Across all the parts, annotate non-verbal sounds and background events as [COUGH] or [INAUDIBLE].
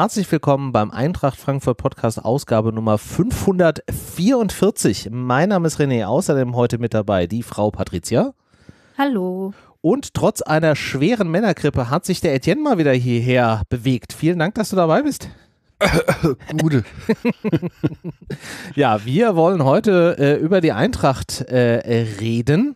Herzlich willkommen beim Eintracht Frankfurt Podcast Ausgabe Nummer 544. Mein Name ist René, außerdem heute mit dabei die Frau Patricia. Hallo. Und trotz einer schweren Männergrippe hat sich der Etienne mal wieder hierher bewegt. Vielen Dank, dass du dabei bist. [LAUGHS] Gute. [LAUGHS] ja, wir wollen heute äh, über die Eintracht äh, reden.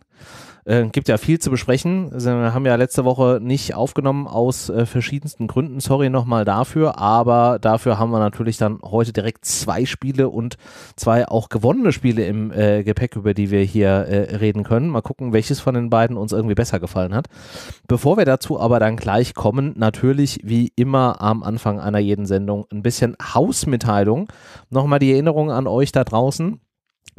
Äh, gibt ja viel zu besprechen. wir haben ja letzte Woche nicht aufgenommen aus äh, verschiedensten Gründen. Sorry nochmal dafür. Aber dafür haben wir natürlich dann heute direkt zwei Spiele und zwei auch gewonnene Spiele im äh, Gepäck, über die wir hier äh, reden können. Mal gucken, welches von den beiden uns irgendwie besser gefallen hat. Bevor wir dazu aber dann gleich kommen, natürlich wie immer am Anfang einer jeden Sendung ein bisschen Hausmitteilung. Nochmal die Erinnerung an euch da draußen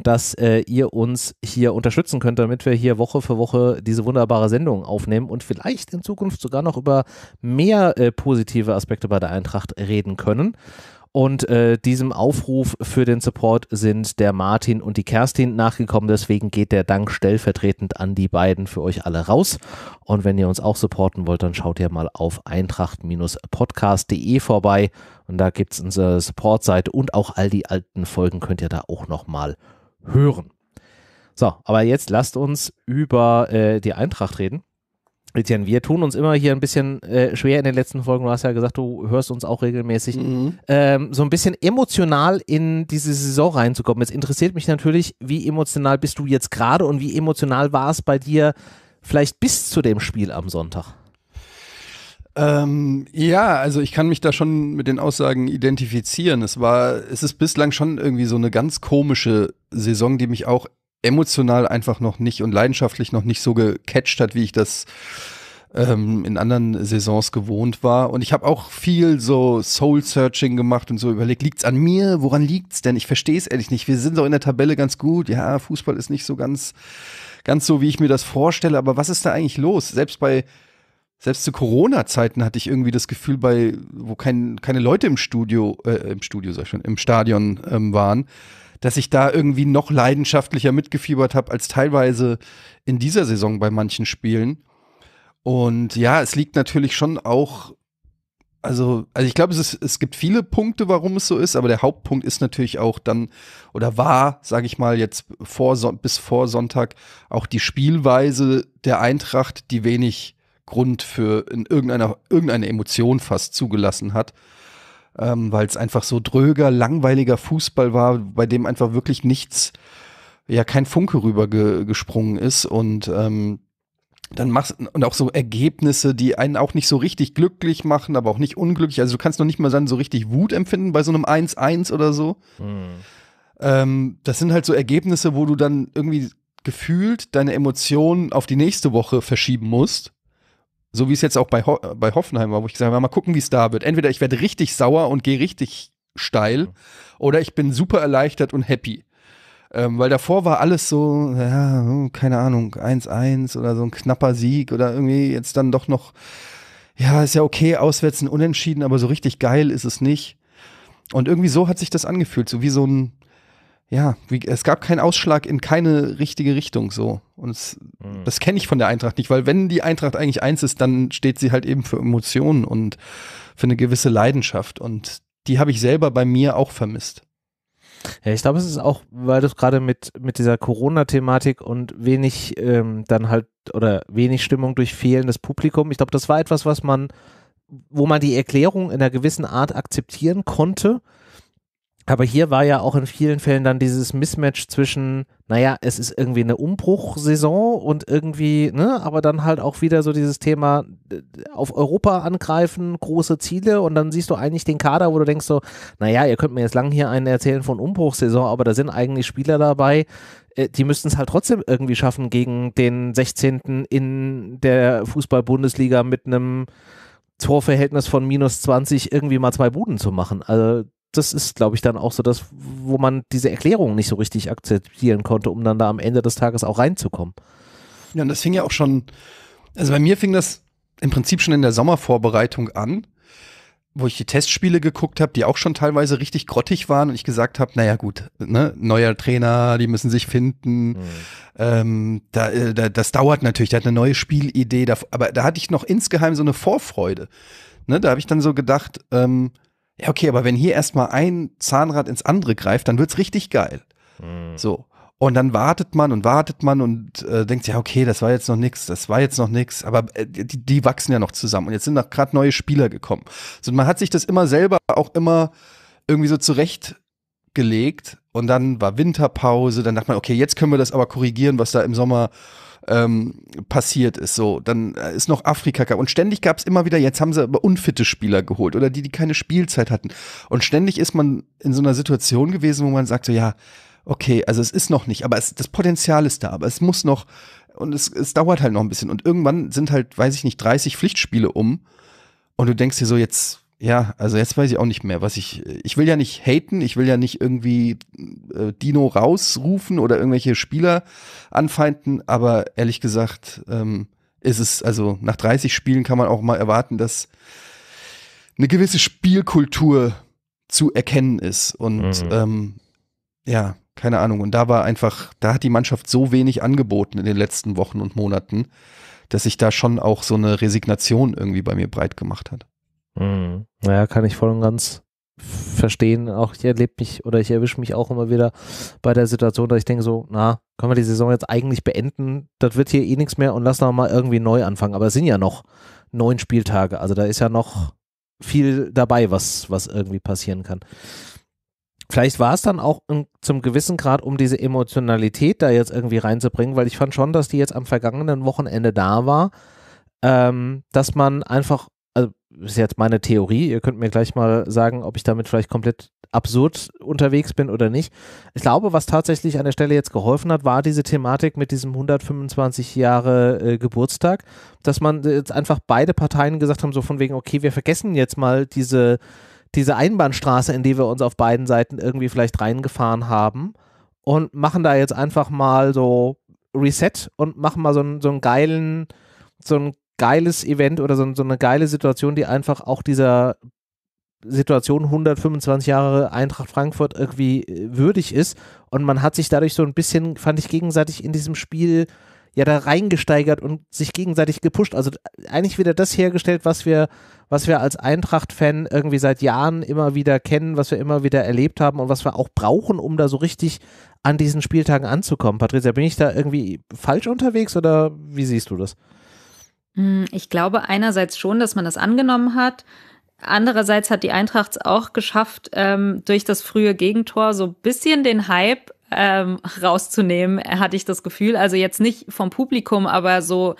dass äh, ihr uns hier unterstützen könnt, damit wir hier Woche für Woche diese wunderbare Sendung aufnehmen und vielleicht in Zukunft sogar noch über mehr äh, positive Aspekte bei der Eintracht reden können. Und äh, diesem Aufruf für den Support sind der Martin und die Kerstin nachgekommen. Deswegen geht der Dank stellvertretend an die beiden für euch alle raus. Und wenn ihr uns auch supporten wollt, dann schaut ihr mal auf eintracht-podcast.de vorbei. Und da gibt es unsere Supportseite und auch all die alten Folgen könnt ihr da auch nochmal hören. So, aber jetzt lasst uns über äh, die Eintracht reden. Etienne, wir tun uns immer hier ein bisschen äh, schwer in den letzten Folgen. Du hast ja gesagt, du hörst uns auch regelmäßig. Mhm. Ähm, so ein bisschen emotional in diese Saison reinzukommen. Jetzt interessiert mich natürlich, wie emotional bist du jetzt gerade und wie emotional war es bei dir vielleicht bis zu dem Spiel am Sonntag? Ähm, ja, also ich kann mich da schon mit den Aussagen identifizieren. Es war, es ist bislang schon irgendwie so eine ganz komische Saison, die mich auch emotional einfach noch nicht und leidenschaftlich noch nicht so gecatcht hat, wie ich das ähm, in anderen Saisons gewohnt war. Und ich habe auch viel so Soul-Searching gemacht und so überlegt, liegt's an mir? Woran liegt's denn? Ich verstehe es ehrlich nicht. Wir sind doch in der Tabelle ganz gut. Ja, Fußball ist nicht so ganz, ganz so, wie ich mir das vorstelle. Aber was ist da eigentlich los? Selbst bei selbst zu Corona-Zeiten hatte ich irgendwie das Gefühl, bei, wo kein, keine Leute im Studio, äh, im Studio, sag ich schon, im Stadion ähm, waren, dass ich da irgendwie noch leidenschaftlicher mitgefiebert habe als teilweise in dieser Saison bei manchen Spielen. Und ja, es liegt natürlich schon auch, also, also ich glaube, es, es gibt viele Punkte, warum es so ist, aber der Hauptpunkt ist natürlich auch dann, oder war, sage ich mal, jetzt vor, bis vor Sonntag auch die Spielweise der Eintracht, die wenig Grund für in irgendeiner, irgendeine Emotion fast zugelassen hat. Ähm, Weil es einfach so dröger, langweiliger Fußball war, bei dem einfach wirklich nichts, ja, kein Funke rüber ge gesprungen ist. Und ähm, dann machst und auch so Ergebnisse, die einen auch nicht so richtig glücklich machen, aber auch nicht unglücklich. Also du kannst noch nicht mal dann so richtig Wut empfinden bei so einem 1-1 oder so. Mhm. Ähm, das sind halt so Ergebnisse, wo du dann irgendwie gefühlt deine Emotionen auf die nächste Woche verschieben musst. So wie es jetzt auch bei, Ho bei Hoffenheim war, wo ich gesagt habe, mal gucken, wie es da wird. Entweder ich werde richtig sauer und gehe richtig steil oder ich bin super erleichtert und happy. Ähm, weil davor war alles so, ja, keine Ahnung, 1-1 oder so ein knapper Sieg oder irgendwie jetzt dann doch noch, ja, ist ja okay, auswärts ein Unentschieden, aber so richtig geil ist es nicht. Und irgendwie so hat sich das angefühlt, so wie so ein, ja, wie, es gab keinen Ausschlag in keine richtige Richtung so. Und es, mhm. das kenne ich von der Eintracht nicht, weil wenn die Eintracht eigentlich eins ist, dann steht sie halt eben für Emotionen und für eine gewisse Leidenschaft. Und die habe ich selber bei mir auch vermisst. Ja, ich glaube, es ist auch, weil du es gerade mit, mit dieser Corona-Thematik und wenig ähm, dann halt oder wenig Stimmung durch fehlendes Publikum, ich glaube, das war etwas, was man, wo man die Erklärung in einer gewissen Art akzeptieren konnte, aber hier war ja auch in vielen Fällen dann dieses Mismatch zwischen, naja, es ist irgendwie eine Umbruchsaison und irgendwie, ne, aber dann halt auch wieder so dieses Thema äh, auf Europa angreifen, große Ziele und dann siehst du eigentlich den Kader, wo du denkst so, naja, ihr könnt mir jetzt lang hier einen erzählen von Umbruchsaison, aber da sind eigentlich Spieler dabei, äh, die müssten es halt trotzdem irgendwie schaffen gegen den 16. in der Fußball-Bundesliga mit einem Torverhältnis von minus 20 irgendwie mal zwei Buden zu machen. Also das ist, glaube ich, dann auch so das, wo man diese Erklärung nicht so richtig akzeptieren konnte, um dann da am Ende des Tages auch reinzukommen. Ja, und das fing ja auch schon, also bei mir fing das im Prinzip schon in der Sommervorbereitung an, wo ich die Testspiele geguckt habe, die auch schon teilweise richtig grottig waren und ich gesagt habe, naja gut, ne, neuer Trainer, die müssen sich finden, mhm. ähm, da, äh, da, das dauert natürlich, der hat eine neue Spielidee, da, aber da hatte ich noch insgeheim so eine Vorfreude. Ne, da habe ich dann so gedacht, ähm, ja, okay, aber wenn hier erstmal ein Zahnrad ins andere greift, dann wird es richtig geil. Mhm. So. Und dann wartet man und wartet man und äh, denkt, ja, okay, das war jetzt noch nichts, das war jetzt noch nichts, aber äh, die, die, wachsen ja noch zusammen. Und jetzt sind noch gerade neue Spieler gekommen. So, man hat sich das immer selber auch immer irgendwie so zurechtgelegt. Und dann war Winterpause, dann dachte man, okay, jetzt können wir das aber korrigieren, was da im Sommer ähm, passiert ist. So, dann äh, ist noch Afrika gab und ständig gab es immer wieder. Jetzt haben sie aber unfitte Spieler geholt oder die, die keine Spielzeit hatten. Und ständig ist man in so einer Situation gewesen, wo man sagte, ja, okay, also es ist noch nicht, aber es, das Potenzial ist da, aber es muss noch und es, es dauert halt noch ein bisschen. Und irgendwann sind halt, weiß ich nicht, 30 Pflichtspiele um und du denkst dir so jetzt ja, also jetzt weiß ich auch nicht mehr, was ich. Ich will ja nicht haten, ich will ja nicht irgendwie äh, Dino rausrufen oder irgendwelche Spieler anfeinden, aber ehrlich gesagt ähm, ist es, also nach 30 Spielen kann man auch mal erwarten, dass eine gewisse Spielkultur zu erkennen ist. Und mhm. ähm, ja, keine Ahnung. Und da war einfach, da hat die Mannschaft so wenig angeboten in den letzten Wochen und Monaten, dass sich da schon auch so eine Resignation irgendwie bei mir breit gemacht hat. Mhm. Naja, kann ich voll und ganz verstehen. Auch ich erlebe mich oder ich erwische mich auch immer wieder bei der Situation, dass ich denke so, na, können wir die Saison jetzt eigentlich beenden? Das wird hier eh nichts mehr und lass noch mal irgendwie neu anfangen. Aber es sind ja noch neun Spieltage, also da ist ja noch viel dabei, was, was irgendwie passieren kann. Vielleicht war es dann auch in, zum gewissen Grad, um diese Emotionalität da jetzt irgendwie reinzubringen, weil ich fand schon, dass die jetzt am vergangenen Wochenende da war, ähm, dass man einfach ist jetzt meine Theorie, ihr könnt mir gleich mal sagen, ob ich damit vielleicht komplett absurd unterwegs bin oder nicht. Ich glaube, was tatsächlich an der Stelle jetzt geholfen hat, war diese Thematik mit diesem 125 Jahre äh, Geburtstag, dass man äh, jetzt einfach beide Parteien gesagt haben, so von wegen, okay, wir vergessen jetzt mal diese, diese Einbahnstraße, in die wir uns auf beiden Seiten irgendwie vielleicht reingefahren haben und machen da jetzt einfach mal so Reset und machen mal so so einen geilen, so einen geiles Event oder so, so eine geile Situation, die einfach auch dieser Situation 125 Jahre Eintracht Frankfurt irgendwie äh, würdig ist. Und man hat sich dadurch so ein bisschen, fand ich, gegenseitig in diesem Spiel ja da reingesteigert und sich gegenseitig gepusht. Also äh, eigentlich wieder das hergestellt, was wir, was wir als Eintracht-Fan irgendwie seit Jahren immer wieder kennen, was wir immer wieder erlebt haben und was wir auch brauchen, um da so richtig an diesen Spieltagen anzukommen. Patricia, bin ich da irgendwie falsch unterwegs oder wie siehst du das? Hm, ich glaube einerseits schon, dass man das angenommen hat. Andererseits hat die Eintracht es auch geschafft, ähm, durch das frühe Gegentor so ein bisschen den Hype ähm, rauszunehmen, hatte ich das Gefühl. Also jetzt nicht vom Publikum, aber so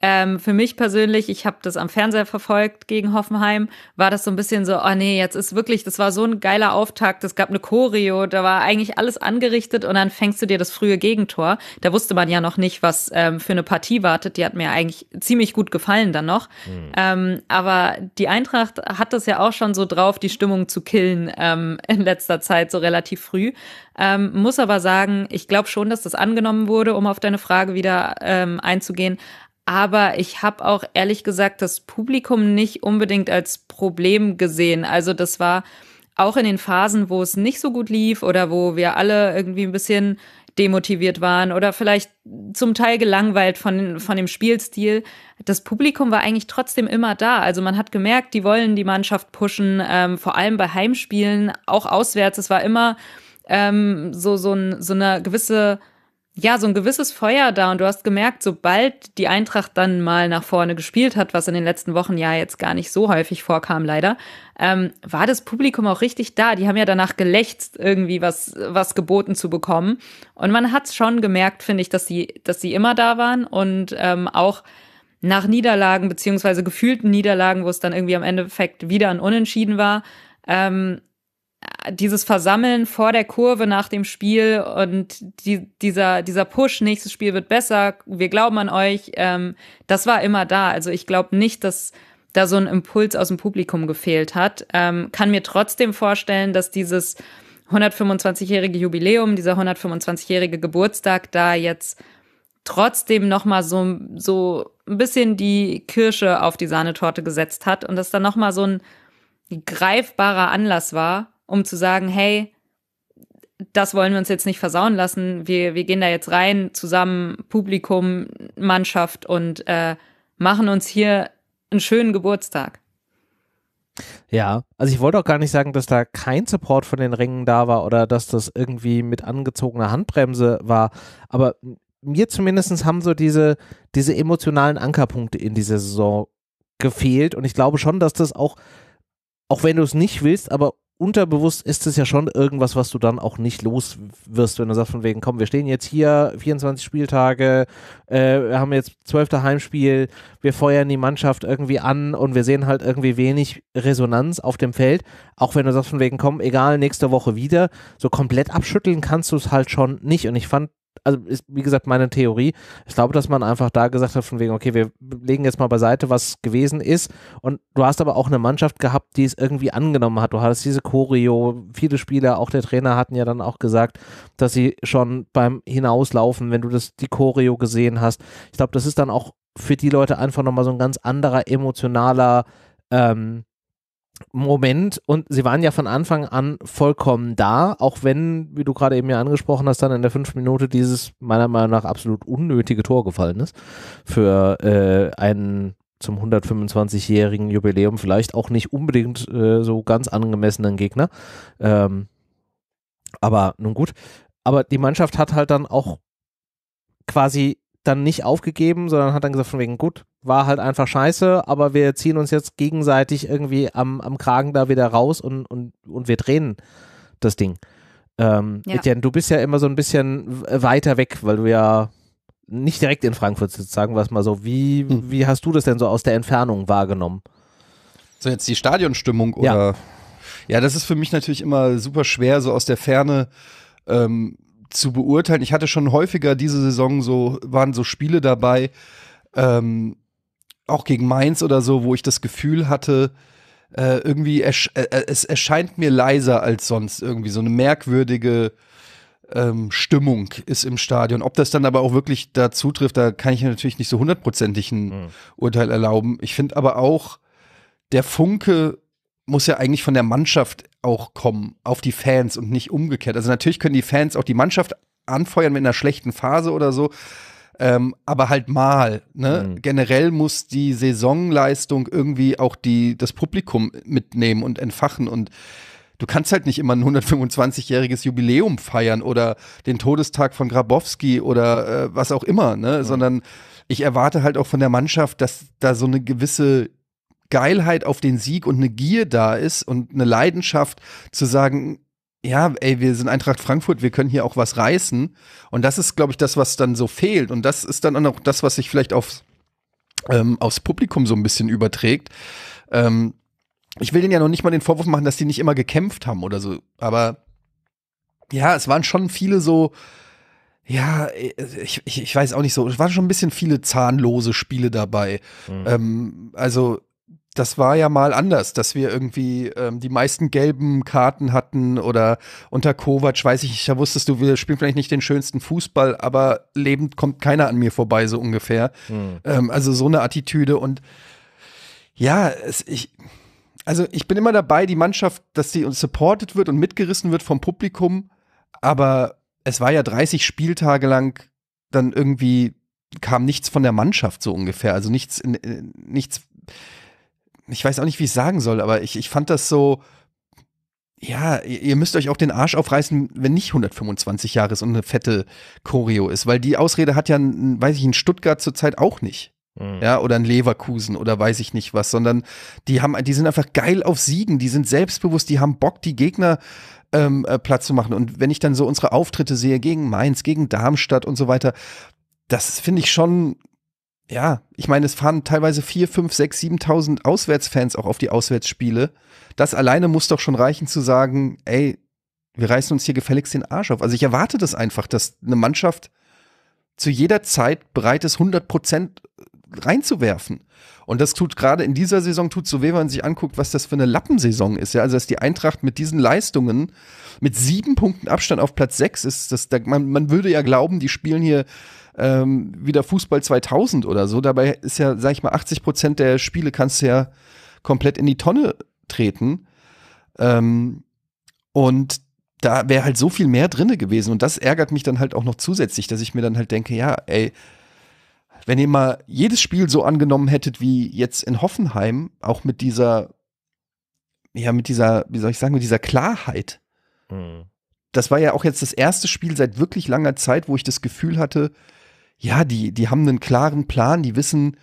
ähm, für mich persönlich, ich habe das am Fernseher verfolgt gegen Hoffenheim, war das so ein bisschen so, oh nee, jetzt ist wirklich, das war so ein geiler Auftakt, es gab eine Choreo, da war eigentlich alles angerichtet und dann fängst du dir das frühe Gegentor. Da wusste man ja noch nicht, was ähm, für eine Partie wartet, die hat mir eigentlich ziemlich gut gefallen dann noch. Mhm. Ähm, aber die Eintracht hat das ja auch schon so drauf, die Stimmung zu killen ähm, [LAUGHS] in letzter Zeit, so relativ früh. Ähm, muss aber sagen, ich glaube schon, dass das angenommen wurde, um auf deine Frage wieder ähm, einzugehen aber ich habe auch ehrlich gesagt das Publikum nicht unbedingt als Problem gesehen. Also das war auch in den Phasen, wo es nicht so gut lief oder wo wir alle irgendwie ein bisschen demotiviert waren oder vielleicht zum Teil gelangweilt von, von dem Spielstil. Das Publikum war eigentlich trotzdem immer da. Also man hat gemerkt, die wollen die Mannschaft pushen, ähm, vor allem bei Heimspielen, auch auswärts. Es war immer ähm, so, so, ein, so eine gewisse ja, so ein gewisses Feuer da. Und du hast gemerkt, sobald die Eintracht dann mal nach vorne gespielt hat, was in den letzten Wochen ja jetzt gar nicht so häufig vorkam, leider, ähm, war das Publikum auch richtig da. Die haben ja danach gelächzt, irgendwie was, was geboten zu bekommen. Und man hat's schon gemerkt, finde ich, dass sie, dass sie immer da waren und ähm, auch nach Niederlagen beziehungsweise gefühlten Niederlagen, wo es dann irgendwie am Endeffekt wieder ein Unentschieden war, ähm, dieses Versammeln vor der Kurve nach dem Spiel und die, dieser, dieser Push, nächstes Spiel wird besser, wir glauben an euch, ähm, das war immer da. Also ich glaube nicht, dass da so ein Impuls aus dem Publikum gefehlt hat. Ähm, kann mir trotzdem vorstellen, dass dieses 125-jährige Jubiläum, dieser 125-jährige Geburtstag da jetzt trotzdem noch mal so, so ein bisschen die Kirsche auf die Sahnetorte gesetzt hat und dass da noch mal so ein greifbarer Anlass war, um zu sagen, hey, das wollen wir uns jetzt nicht versauen lassen. Wir, wir gehen da jetzt rein, zusammen, Publikum, Mannschaft und äh, machen uns hier einen schönen Geburtstag. Ja, also ich wollte auch gar nicht sagen, dass da kein Support von den Rängen da war oder dass das irgendwie mit angezogener Handbremse war, aber mir zumindest haben so diese, diese emotionalen Ankerpunkte in dieser Saison gefehlt und ich glaube schon, dass das auch, auch wenn du es nicht willst, aber unterbewusst ist es ja schon irgendwas, was du dann auch nicht los wirst, wenn du sagst von wegen, komm, wir stehen jetzt hier 24 Spieltage, äh, wir haben jetzt 12. Heimspiel, wir feuern die Mannschaft irgendwie an und wir sehen halt irgendwie wenig Resonanz auf dem Feld. Auch wenn du sagst von wegen, komm, egal, nächste Woche wieder, so komplett abschütteln kannst du es halt schon nicht. Und ich fand also ist, wie gesagt, meine Theorie. Ich glaube, dass man einfach da gesagt hat, von wegen, okay, wir legen jetzt mal beiseite, was gewesen ist. Und du hast aber auch eine Mannschaft gehabt, die es irgendwie angenommen hat. Du hattest diese Choreo, viele Spieler, auch der Trainer hatten ja dann auch gesagt, dass sie schon beim Hinauslaufen, wenn du das, die Choreo gesehen hast, ich glaube, das ist dann auch für die Leute einfach nochmal so ein ganz anderer emotionaler ähm, Moment und sie waren ja von Anfang an vollkommen da, auch wenn, wie du gerade eben ja angesprochen hast, dann in der fünften Minute dieses meiner Meinung nach absolut unnötige Tor gefallen ist für äh, einen zum 125-jährigen Jubiläum vielleicht auch nicht unbedingt äh, so ganz angemessenen Gegner. Ähm, aber nun gut, aber die Mannschaft hat halt dann auch quasi dann nicht aufgegeben, sondern hat dann gesagt, von wegen, gut, war halt einfach scheiße, aber wir ziehen uns jetzt gegenseitig irgendwie am, am Kragen da wieder raus und, und, und wir drehen das Ding. Ähm, ja. Etienne, du bist ja immer so ein bisschen weiter weg, weil du ja nicht direkt in Frankfurt sitzt, sagen wir es mal so. Wie, hm. wie hast du das denn so aus der Entfernung wahrgenommen? So jetzt die Stadionstimmung oder? Ja, ja das ist für mich natürlich immer super schwer, so aus der Ferne. Ähm, zu beurteilen. Ich hatte schon häufiger diese Saison so, waren so Spiele dabei, ähm, auch gegen Mainz oder so, wo ich das Gefühl hatte, äh, irgendwie, ersch äh, äh es erscheint mir leiser als sonst irgendwie. So eine merkwürdige ähm, Stimmung ist im Stadion. Ob das dann aber auch wirklich da zutrifft, da kann ich natürlich nicht so hundertprozentig ein mhm. Urteil erlauben. Ich finde aber auch, der Funke muss ja eigentlich von der Mannschaft auch kommen auf die Fans und nicht umgekehrt. Also natürlich können die Fans auch die Mannschaft anfeuern mit einer schlechten Phase oder so. Ähm, aber halt mal. Ne? Mhm. Generell muss die Saisonleistung irgendwie auch die, das Publikum mitnehmen und entfachen. Und du kannst halt nicht immer ein 125-jähriges Jubiläum feiern oder den Todestag von Grabowski oder äh, was auch immer, ne? Mhm. sondern ich erwarte halt auch von der Mannschaft, dass da so eine gewisse Geilheit auf den Sieg und eine Gier da ist und eine Leidenschaft zu sagen, ja, ey, wir sind Eintracht Frankfurt, wir können hier auch was reißen. Und das ist, glaube ich, das, was dann so fehlt. Und das ist dann auch das, was sich vielleicht aufs, ähm, aufs Publikum so ein bisschen überträgt. Ähm, ich will denen ja noch nicht mal den Vorwurf machen, dass die nicht immer gekämpft haben oder so. Aber ja, es waren schon viele so, ja, ich, ich, ich weiß auch nicht so, es waren schon ein bisschen viele zahnlose Spiele dabei. Mhm. Ähm, also das war ja mal anders, dass wir irgendwie ähm, die meisten gelben Karten hatten oder unter Kovac, weiß ich nicht, da wusstest du, wir spielen vielleicht nicht den schönsten Fußball, aber lebend kommt keiner an mir vorbei, so ungefähr. Mhm. Ähm, also so eine Attitüde und ja, es, ich, also ich bin immer dabei, die Mannschaft, dass sie uns supported wird und mitgerissen wird vom Publikum, aber es war ja 30 Spieltage lang dann irgendwie kam nichts von der Mannschaft so ungefähr, also nichts, nichts ich weiß auch nicht, wie ich es sagen soll, aber ich, ich fand das so, ja, ihr müsst euch auch den Arsch aufreißen, wenn nicht 125 Jahre ist und eine fette Choreo ist, weil die Ausrede hat ja, weiß ich, in Stuttgart zurzeit auch nicht. Mhm. Ja, oder ein Leverkusen oder weiß ich nicht was, sondern die haben, die sind einfach geil auf Siegen, die sind selbstbewusst, die haben Bock, die Gegner ähm, äh, Platz zu machen. Und wenn ich dann so unsere Auftritte sehe gegen Mainz, gegen Darmstadt und so weiter, das finde ich schon ja, ich meine, es fahren teilweise vier, fünf, sechs, 7.000 Auswärtsfans auch auf die Auswärtsspiele. Das alleine muss doch schon reichen zu sagen, ey, wir reißen uns hier gefälligst den Arsch auf. Also ich erwarte das einfach, dass eine Mannschaft zu jeder Zeit bereit ist, 100 Prozent reinzuwerfen. Und das tut gerade in dieser Saison, tut so weh, wenn man sich anguckt, was das für eine Lappensaison ist. Ja, also, dass die Eintracht mit diesen Leistungen mit sieben Punkten Abstand auf Platz sechs ist, das, man, man würde ja glauben, die spielen hier ähm, wieder Fußball 2000 oder so. Dabei ist ja, sag ich mal, 80 Prozent der Spiele kannst du ja komplett in die Tonne treten. Ähm, und da wäre halt so viel mehr drinne gewesen. Und das ärgert mich dann halt auch noch zusätzlich, dass ich mir dann halt denke, ja, ey, wenn ihr mal jedes Spiel so angenommen hättet wie jetzt in Hoffenheim, auch mit dieser, ja, mit dieser, wie soll ich sagen, mit dieser Klarheit. Mhm. Das war ja auch jetzt das erste Spiel seit wirklich langer Zeit, wo ich das Gefühl hatte, ja, die, die haben einen klaren Plan, die wissen,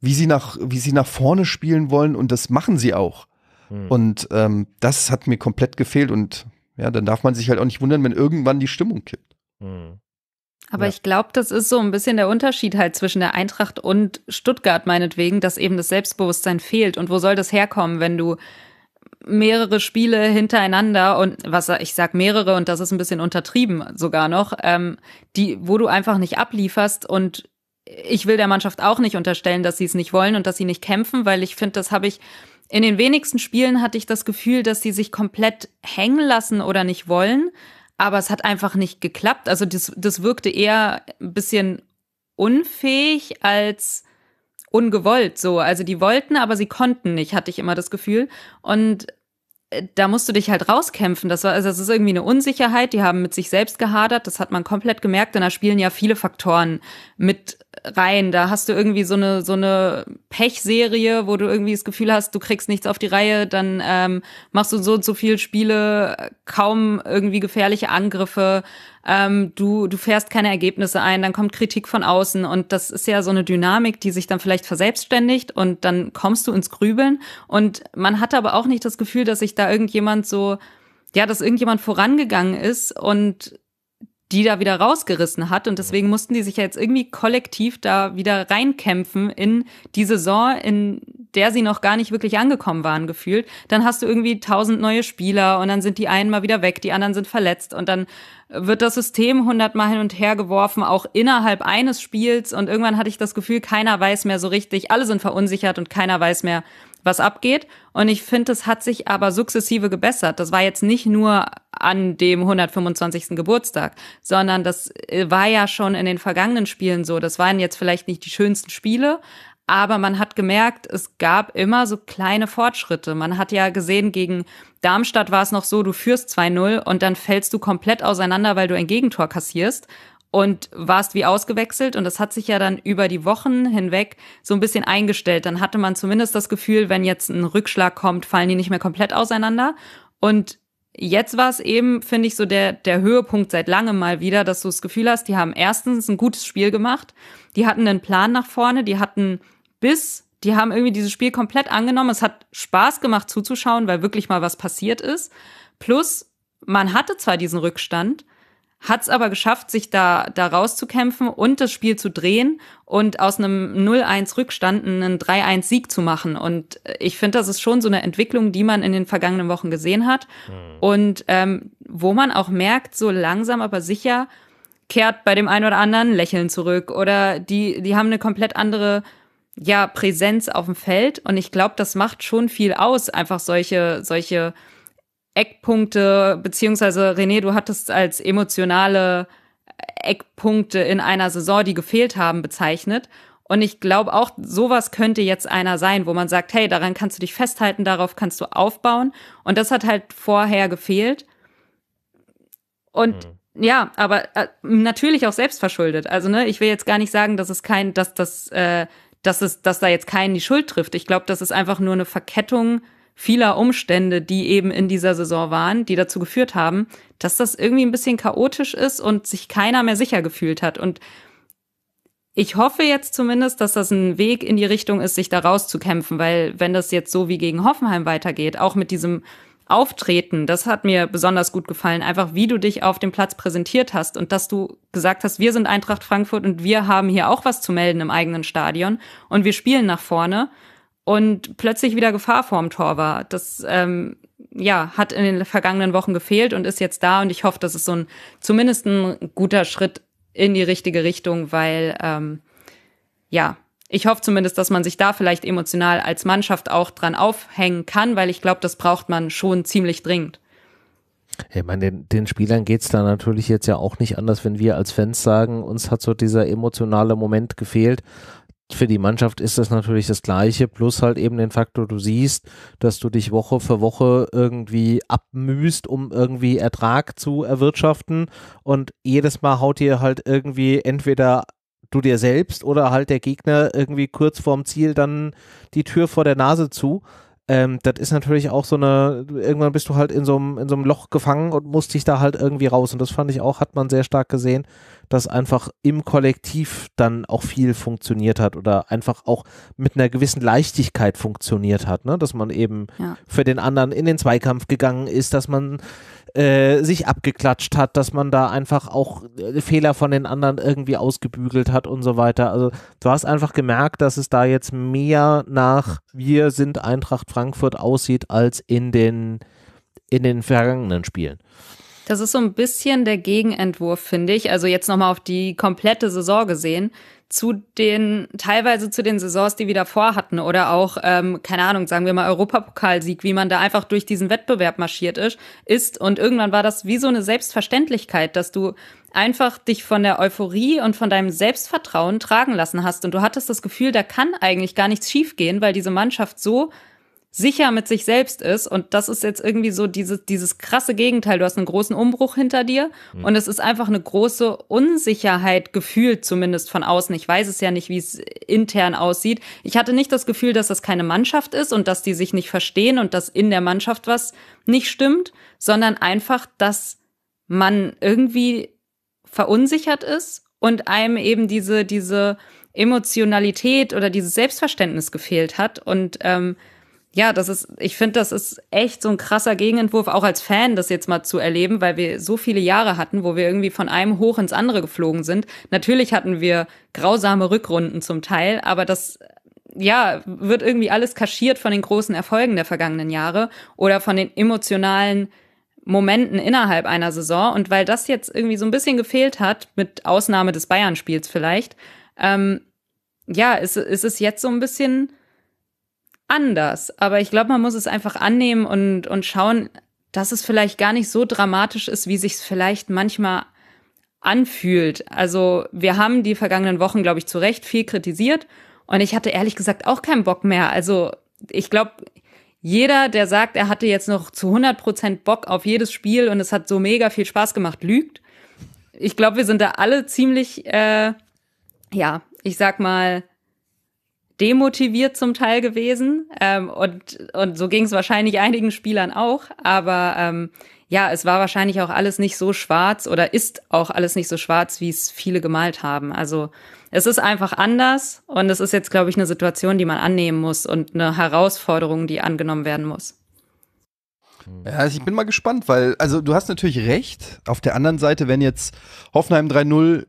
wie sie nach, wie sie nach vorne spielen wollen und das machen sie auch. Hm. Und ähm, das hat mir komplett gefehlt und ja, dann darf man sich halt auch nicht wundern, wenn irgendwann die Stimmung kippt. Hm. Aber ja. ich glaube, das ist so ein bisschen der Unterschied halt zwischen der Eintracht und Stuttgart meinetwegen, dass eben das Selbstbewusstsein fehlt. Und wo soll das herkommen, wenn du mehrere Spiele hintereinander und was ich sag mehrere und das ist ein bisschen untertrieben sogar noch, ähm, die, wo du einfach nicht ablieferst und ich will der Mannschaft auch nicht unterstellen, dass sie es nicht wollen und dass sie nicht kämpfen, weil ich finde, das habe ich in den wenigsten Spielen hatte ich das Gefühl, dass sie sich komplett hängen lassen oder nicht wollen, aber es hat einfach nicht geklappt. Also das, das wirkte eher ein bisschen unfähig als ungewollt so. Also die wollten, aber sie konnten nicht, hatte ich immer das Gefühl. Und äh, da musst du dich halt rauskämpfen. Das war, also das ist irgendwie eine Unsicherheit. Die haben mit sich selbst gehadert. Das hat man komplett gemerkt. Und da spielen ja viele Faktoren mit rein. Da hast du irgendwie so eine, so eine Pechserie, wo du irgendwie das Gefühl hast, du kriegst nichts auf die Reihe. Dann ähm, machst du so und so viel Spiele, kaum irgendwie gefährliche Angriffe ähm, du, du fährst keine Ergebnisse ein, dann kommt Kritik von außen und das ist ja so eine Dynamik, die sich dann vielleicht verselbstständigt und dann kommst du ins Grübeln und man hat aber auch nicht das Gefühl, dass sich da irgendjemand so, ja, dass irgendjemand vorangegangen ist und die da wieder rausgerissen hat. Und deswegen mussten die sich ja jetzt irgendwie kollektiv da wieder reinkämpfen in die Saison, in der sie noch gar nicht wirklich angekommen waren, gefühlt. Dann hast du irgendwie tausend neue Spieler und dann sind die einen mal wieder weg, die anderen sind verletzt und dann wird das System hundertmal hin und her geworfen, auch innerhalb eines Spiels. Und irgendwann hatte ich das Gefühl, keiner weiß mehr so richtig, alle sind verunsichert und keiner weiß mehr, was abgeht. Und ich finde, es hat sich aber sukzessive gebessert. Das war jetzt nicht nur an dem 125. Geburtstag, sondern das äh, war ja schon in den vergangenen Spielen so. Das waren jetzt vielleicht nicht die schönsten Spiele, aber man hat gemerkt, es gab immer so kleine Fortschritte. Man hat ja gesehen, gegen Darmstadt war es noch so, du führst 2-0 und dann fällst du komplett auseinander, weil du ein Gegentor kassierst und warst wie ausgewechselt. Und das hat sich ja dann über die Wochen hinweg so ein bisschen eingestellt. Dann hatte man zumindest das Gefühl, wenn jetzt ein Rückschlag kommt, fallen die nicht mehr komplett auseinander. Und jetzt war es eben, finde ich, so der, der Höhepunkt seit langem mal wieder, dass du das Gefühl hast, die haben erstens ein gutes Spiel gemacht. Die hatten einen Plan nach vorne, die hatten bis die haben irgendwie dieses Spiel komplett angenommen. Es hat Spaß gemacht zuzuschauen, weil wirklich mal was passiert ist. Plus, man hatte zwar diesen Rückstand, hat es aber geschafft, sich da, da rauszukämpfen und das Spiel zu drehen und aus einem 0-1 Rückstand einen 3-1-Sieg zu machen. Und äh, ich finde, das ist schon so eine Entwicklung, die man in den vergangenen Wochen gesehen hat. Mhm. Und ähm, wo man auch merkt, so langsam aber sicher kehrt bei dem einen oder anderen Lächeln zurück oder die, die haben eine komplett andere ja, Präsenz auf dem Feld. Und ich glaube, das macht schon viel aus, einfach solche, solche Eckpunkte, beziehungsweise René, du hattest als emotionale Eckpunkte in einer Saison, die gefehlt haben, bezeichnet. Und ich glaube auch, sowas könnte jetzt einer sein, wo man sagt, hey, daran kannst du dich festhalten, darauf kannst du aufbauen. Und das hat halt vorher gefehlt. Und mhm. ja, aber äh, natürlich auch selbstverschuldet. Also, ne, ich will jetzt gar nicht sagen, dass es kein, dass das äh, dass es, dass da jetzt keinen die Schuld trifft. Ich glaube, das ist einfach nur eine Verkettung vieler Umstände, die eben in dieser Saison waren, die dazu geführt haben, dass das irgendwie ein bisschen chaotisch ist und sich keiner mehr sicher gefühlt hat. Und ich hoffe jetzt zumindest, dass das ein Weg in die Richtung ist, sich da rauszukämpfen, weil wenn das jetzt so wie gegen Hoffenheim weitergeht, auch mit diesem Auftreten, das hat mir besonders gut gefallen. Einfach wie du dich auf dem Platz präsentiert hast und dass du gesagt hast, wir sind Eintracht Frankfurt und wir haben hier auch was zu melden im eigenen Stadion und wir spielen nach vorne und plötzlich wieder Gefahr vorm Tor war. Das ähm, ja, hat in den vergangenen Wochen gefehlt und ist jetzt da und ich hoffe, das ist so ein zumindest ein guter Schritt in die richtige Richtung, weil ähm, ja, ich hoffe zumindest, dass man sich da vielleicht emotional als Mannschaft auch dran aufhängen kann, weil ich glaube, das braucht man schon ziemlich dringend. Ich meine, den, den Spielern geht es da natürlich jetzt ja auch nicht anders, wenn wir als Fans sagen, uns hat so dieser emotionale Moment gefehlt. Für die Mannschaft ist das natürlich das Gleiche, plus halt eben den Faktor, du siehst, dass du dich Woche für Woche irgendwie abmühst, um irgendwie Ertrag zu erwirtschaften und jedes Mal haut dir halt irgendwie entweder du dir selbst oder halt der Gegner irgendwie kurz vorm Ziel dann die Tür vor der Nase zu. Ähm, das ist natürlich auch so eine, irgendwann bist du halt in so einem, Loch gefangen und musst dich da halt irgendwie raus. Und das fand ich auch, hat man sehr stark gesehen, dass einfach im Kollektiv dann auch viel funktioniert hat oder einfach auch mit einer gewissen Leichtigkeit funktioniert hat, ne? dass man eben ja. für den anderen in den Zweikampf gegangen ist, dass man äh, sich abgeklatscht hat, dass man da einfach auch äh, Fehler von den anderen irgendwie ausgebügelt hat und so weiter. Also du hast einfach gemerkt, dass es da jetzt mehr nach wir sind Eintracht Frankfurt aussieht als in den in den vergangenen Spielen. Das ist so ein bisschen der Gegenentwurf, finde ich. Also jetzt nochmal auf die komplette Saison gesehen zu den, teilweise zu den Saisons, die wir davor hatten oder auch, ähm, keine Ahnung, sagen wir mal Europapokalsieg, wie man da einfach durch diesen Wettbewerb marschiert ist, ist. Und irgendwann war das wie so eine Selbstverständlichkeit, dass du einfach dich von der Euphorie und von deinem Selbstvertrauen tragen lassen hast. Und du hattest das Gefühl, da kann eigentlich gar nichts schiefgehen, weil diese Mannschaft so sicher mit sich selbst ist. Und das ist jetzt irgendwie so dieses, dieses krasse Gegenteil. Du hast einen großen Umbruch hinter dir mhm. und es ist einfach eine große Unsicherheit gefühlt, zumindest von außen. Ich weiß es ja nicht, wie es intern aussieht. Ich hatte nicht das Gefühl, dass das keine Mannschaft ist und dass die sich nicht verstehen und dass in der Mannschaft was nicht stimmt, sondern einfach, dass man irgendwie verunsichert ist und einem eben diese, diese Emotionalität oder dieses Selbstverständnis gefehlt hat. Und ähm, ja, das ist, ich finde, das ist echt so ein krasser Gegenentwurf, auch als Fan das jetzt mal zu erleben, weil wir so viele Jahre hatten, wo wir irgendwie von einem hoch ins andere geflogen sind. Natürlich hatten wir grausame Rückrunden zum Teil, aber das, ja, wird irgendwie alles kaschiert von den großen Erfolgen der vergangenen Jahre oder von den emotionalen Momenten innerhalb einer Saison. Und weil das jetzt irgendwie so ein bisschen gefehlt hat, mit Ausnahme des Bayern-Spiels vielleicht, ähm, ja, ist, ist es jetzt so ein bisschen, anders. Aber ich glaube, man muss es einfach annehmen und, und schauen, dass es vielleicht gar nicht so dramatisch ist, wie sich es vielleicht manchmal anfühlt. Also wir haben die vergangenen Wochen, glaube ich, zu Recht viel kritisiert und ich hatte ehrlich gesagt auch keinen Bock mehr. Also ich glaube, jeder, der sagt, er hatte jetzt noch zu 100 Prozent Bock auf jedes Spiel und es hat so mega viel Spaß gemacht, lügt. Ich glaube, wir sind da alle ziemlich, äh, ja, ich sag mal, demotiviert zum Teil gewesen. Ähm, und, und so ging es wahrscheinlich einigen Spielern auch. Aber ähm, ja, es war wahrscheinlich auch alles nicht so schwarz oder ist auch alles nicht so schwarz, wie es viele gemalt haben. Also es ist einfach anders und es ist jetzt, glaube ich, eine Situation, die man annehmen muss und eine Herausforderung, die angenommen werden muss. Ja, also ich bin mal gespannt, weil, also du hast natürlich recht. Auf der anderen Seite, wenn jetzt Hoffenheim 3-0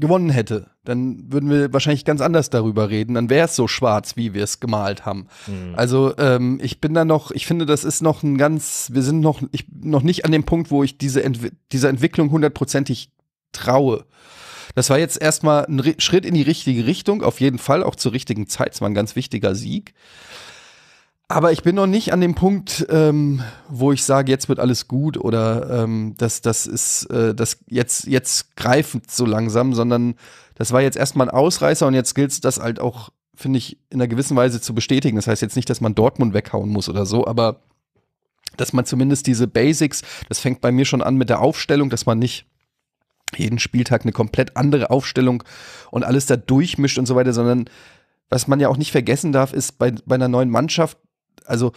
gewonnen hätte, dann würden wir wahrscheinlich ganz anders darüber reden. Dann wäre es so schwarz, wie wir es gemalt haben. Mhm. Also ähm, ich bin da noch, ich finde, das ist noch ein ganz, wir sind noch, ich noch nicht an dem Punkt, wo ich diese Entwi dieser Entwicklung hundertprozentig traue. Das war jetzt erstmal ein R Schritt in die richtige Richtung, auf jeden Fall, auch zur richtigen Zeit. Es war ein ganz wichtiger Sieg. Aber ich bin noch nicht an dem Punkt, ähm, wo ich sage, jetzt wird alles gut oder ähm, das, das ist, äh, das jetzt, jetzt greifend so langsam, sondern das war jetzt erstmal ein Ausreißer und jetzt gilt es das halt auch, finde ich, in einer gewissen Weise zu bestätigen. Das heißt jetzt nicht, dass man Dortmund weghauen muss oder so, aber dass man zumindest diese Basics, das fängt bei mir schon an mit der Aufstellung, dass man nicht jeden Spieltag eine komplett andere Aufstellung und alles da durchmischt und so weiter, sondern was man ja auch nicht vergessen darf, ist bei, bei einer neuen Mannschaft, also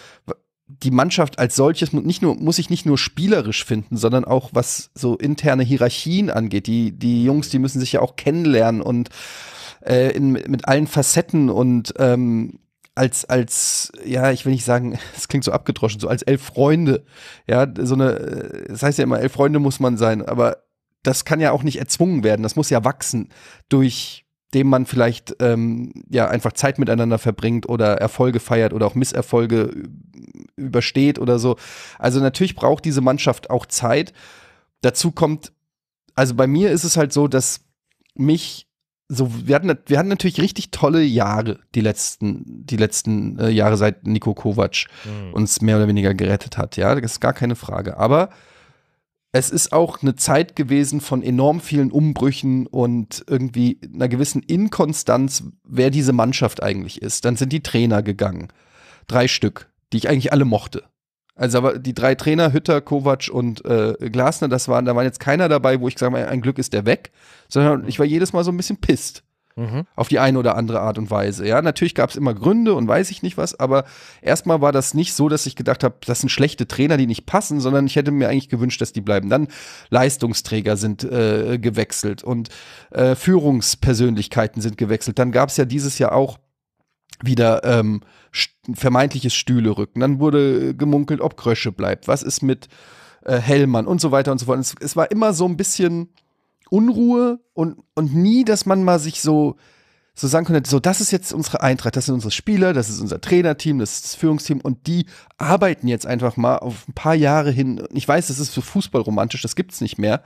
die Mannschaft als solches nicht nur, muss ich nicht nur spielerisch finden, sondern auch was so interne Hierarchien angeht. Die, die Jungs, die müssen sich ja auch kennenlernen und äh, in, mit allen Facetten und ähm, als, als, ja, ich will nicht sagen, es [LAUGHS] klingt so abgedroschen, so als elf Freunde. Ja, so eine, äh, das heißt ja immer, elf Freunde muss man sein, aber das kann ja auch nicht erzwungen werden. Das muss ja wachsen durch dem man vielleicht ähm, ja einfach Zeit miteinander verbringt oder Erfolge feiert oder auch Misserfolge übersteht oder so. Also natürlich braucht diese Mannschaft auch Zeit. Dazu kommt, also bei mir ist es halt so, dass mich so wir hatten wir hatten natürlich richtig tolle Jahre die letzten die letzten äh, Jahre seit Nico Kovac mhm. uns mehr oder weniger gerettet hat. Ja, das ist gar keine Frage. Aber es ist auch eine Zeit gewesen von enorm vielen Umbrüchen und irgendwie einer gewissen Inkonstanz, wer diese Mannschaft eigentlich ist. Dann sind die Trainer gegangen. Drei Stück, die ich eigentlich alle mochte. Also aber die drei Trainer, Hütter, Kovac und äh, Glasner, das waren, da war jetzt keiner dabei, wo ich sage, ein Glück ist der weg, sondern ich war jedes Mal so ein bisschen pisst. Mhm. Auf die eine oder andere Art und Weise. Ja, natürlich gab es immer Gründe und weiß ich nicht was, aber erstmal war das nicht so, dass ich gedacht habe, das sind schlechte Trainer, die nicht passen, sondern ich hätte mir eigentlich gewünscht, dass die bleiben. Dann Leistungsträger sind äh, gewechselt und äh, Führungspersönlichkeiten sind gewechselt. Dann gab es ja dieses Jahr auch wieder ähm, vermeintliches Stühlerücken. Dann wurde gemunkelt, ob Krösche bleibt. Was ist mit äh, Hellmann und so weiter und so fort. Es, es war immer so ein bisschen Unruhe und, und nie, dass man mal sich so, so sagen könnte, so das ist jetzt unsere Eintracht, das sind unsere Spieler, das ist unser Trainerteam, das ist das Führungsteam und die arbeiten jetzt einfach mal auf ein paar Jahre hin. Ich weiß, das ist für Fußball romantisch, das gibt es nicht mehr,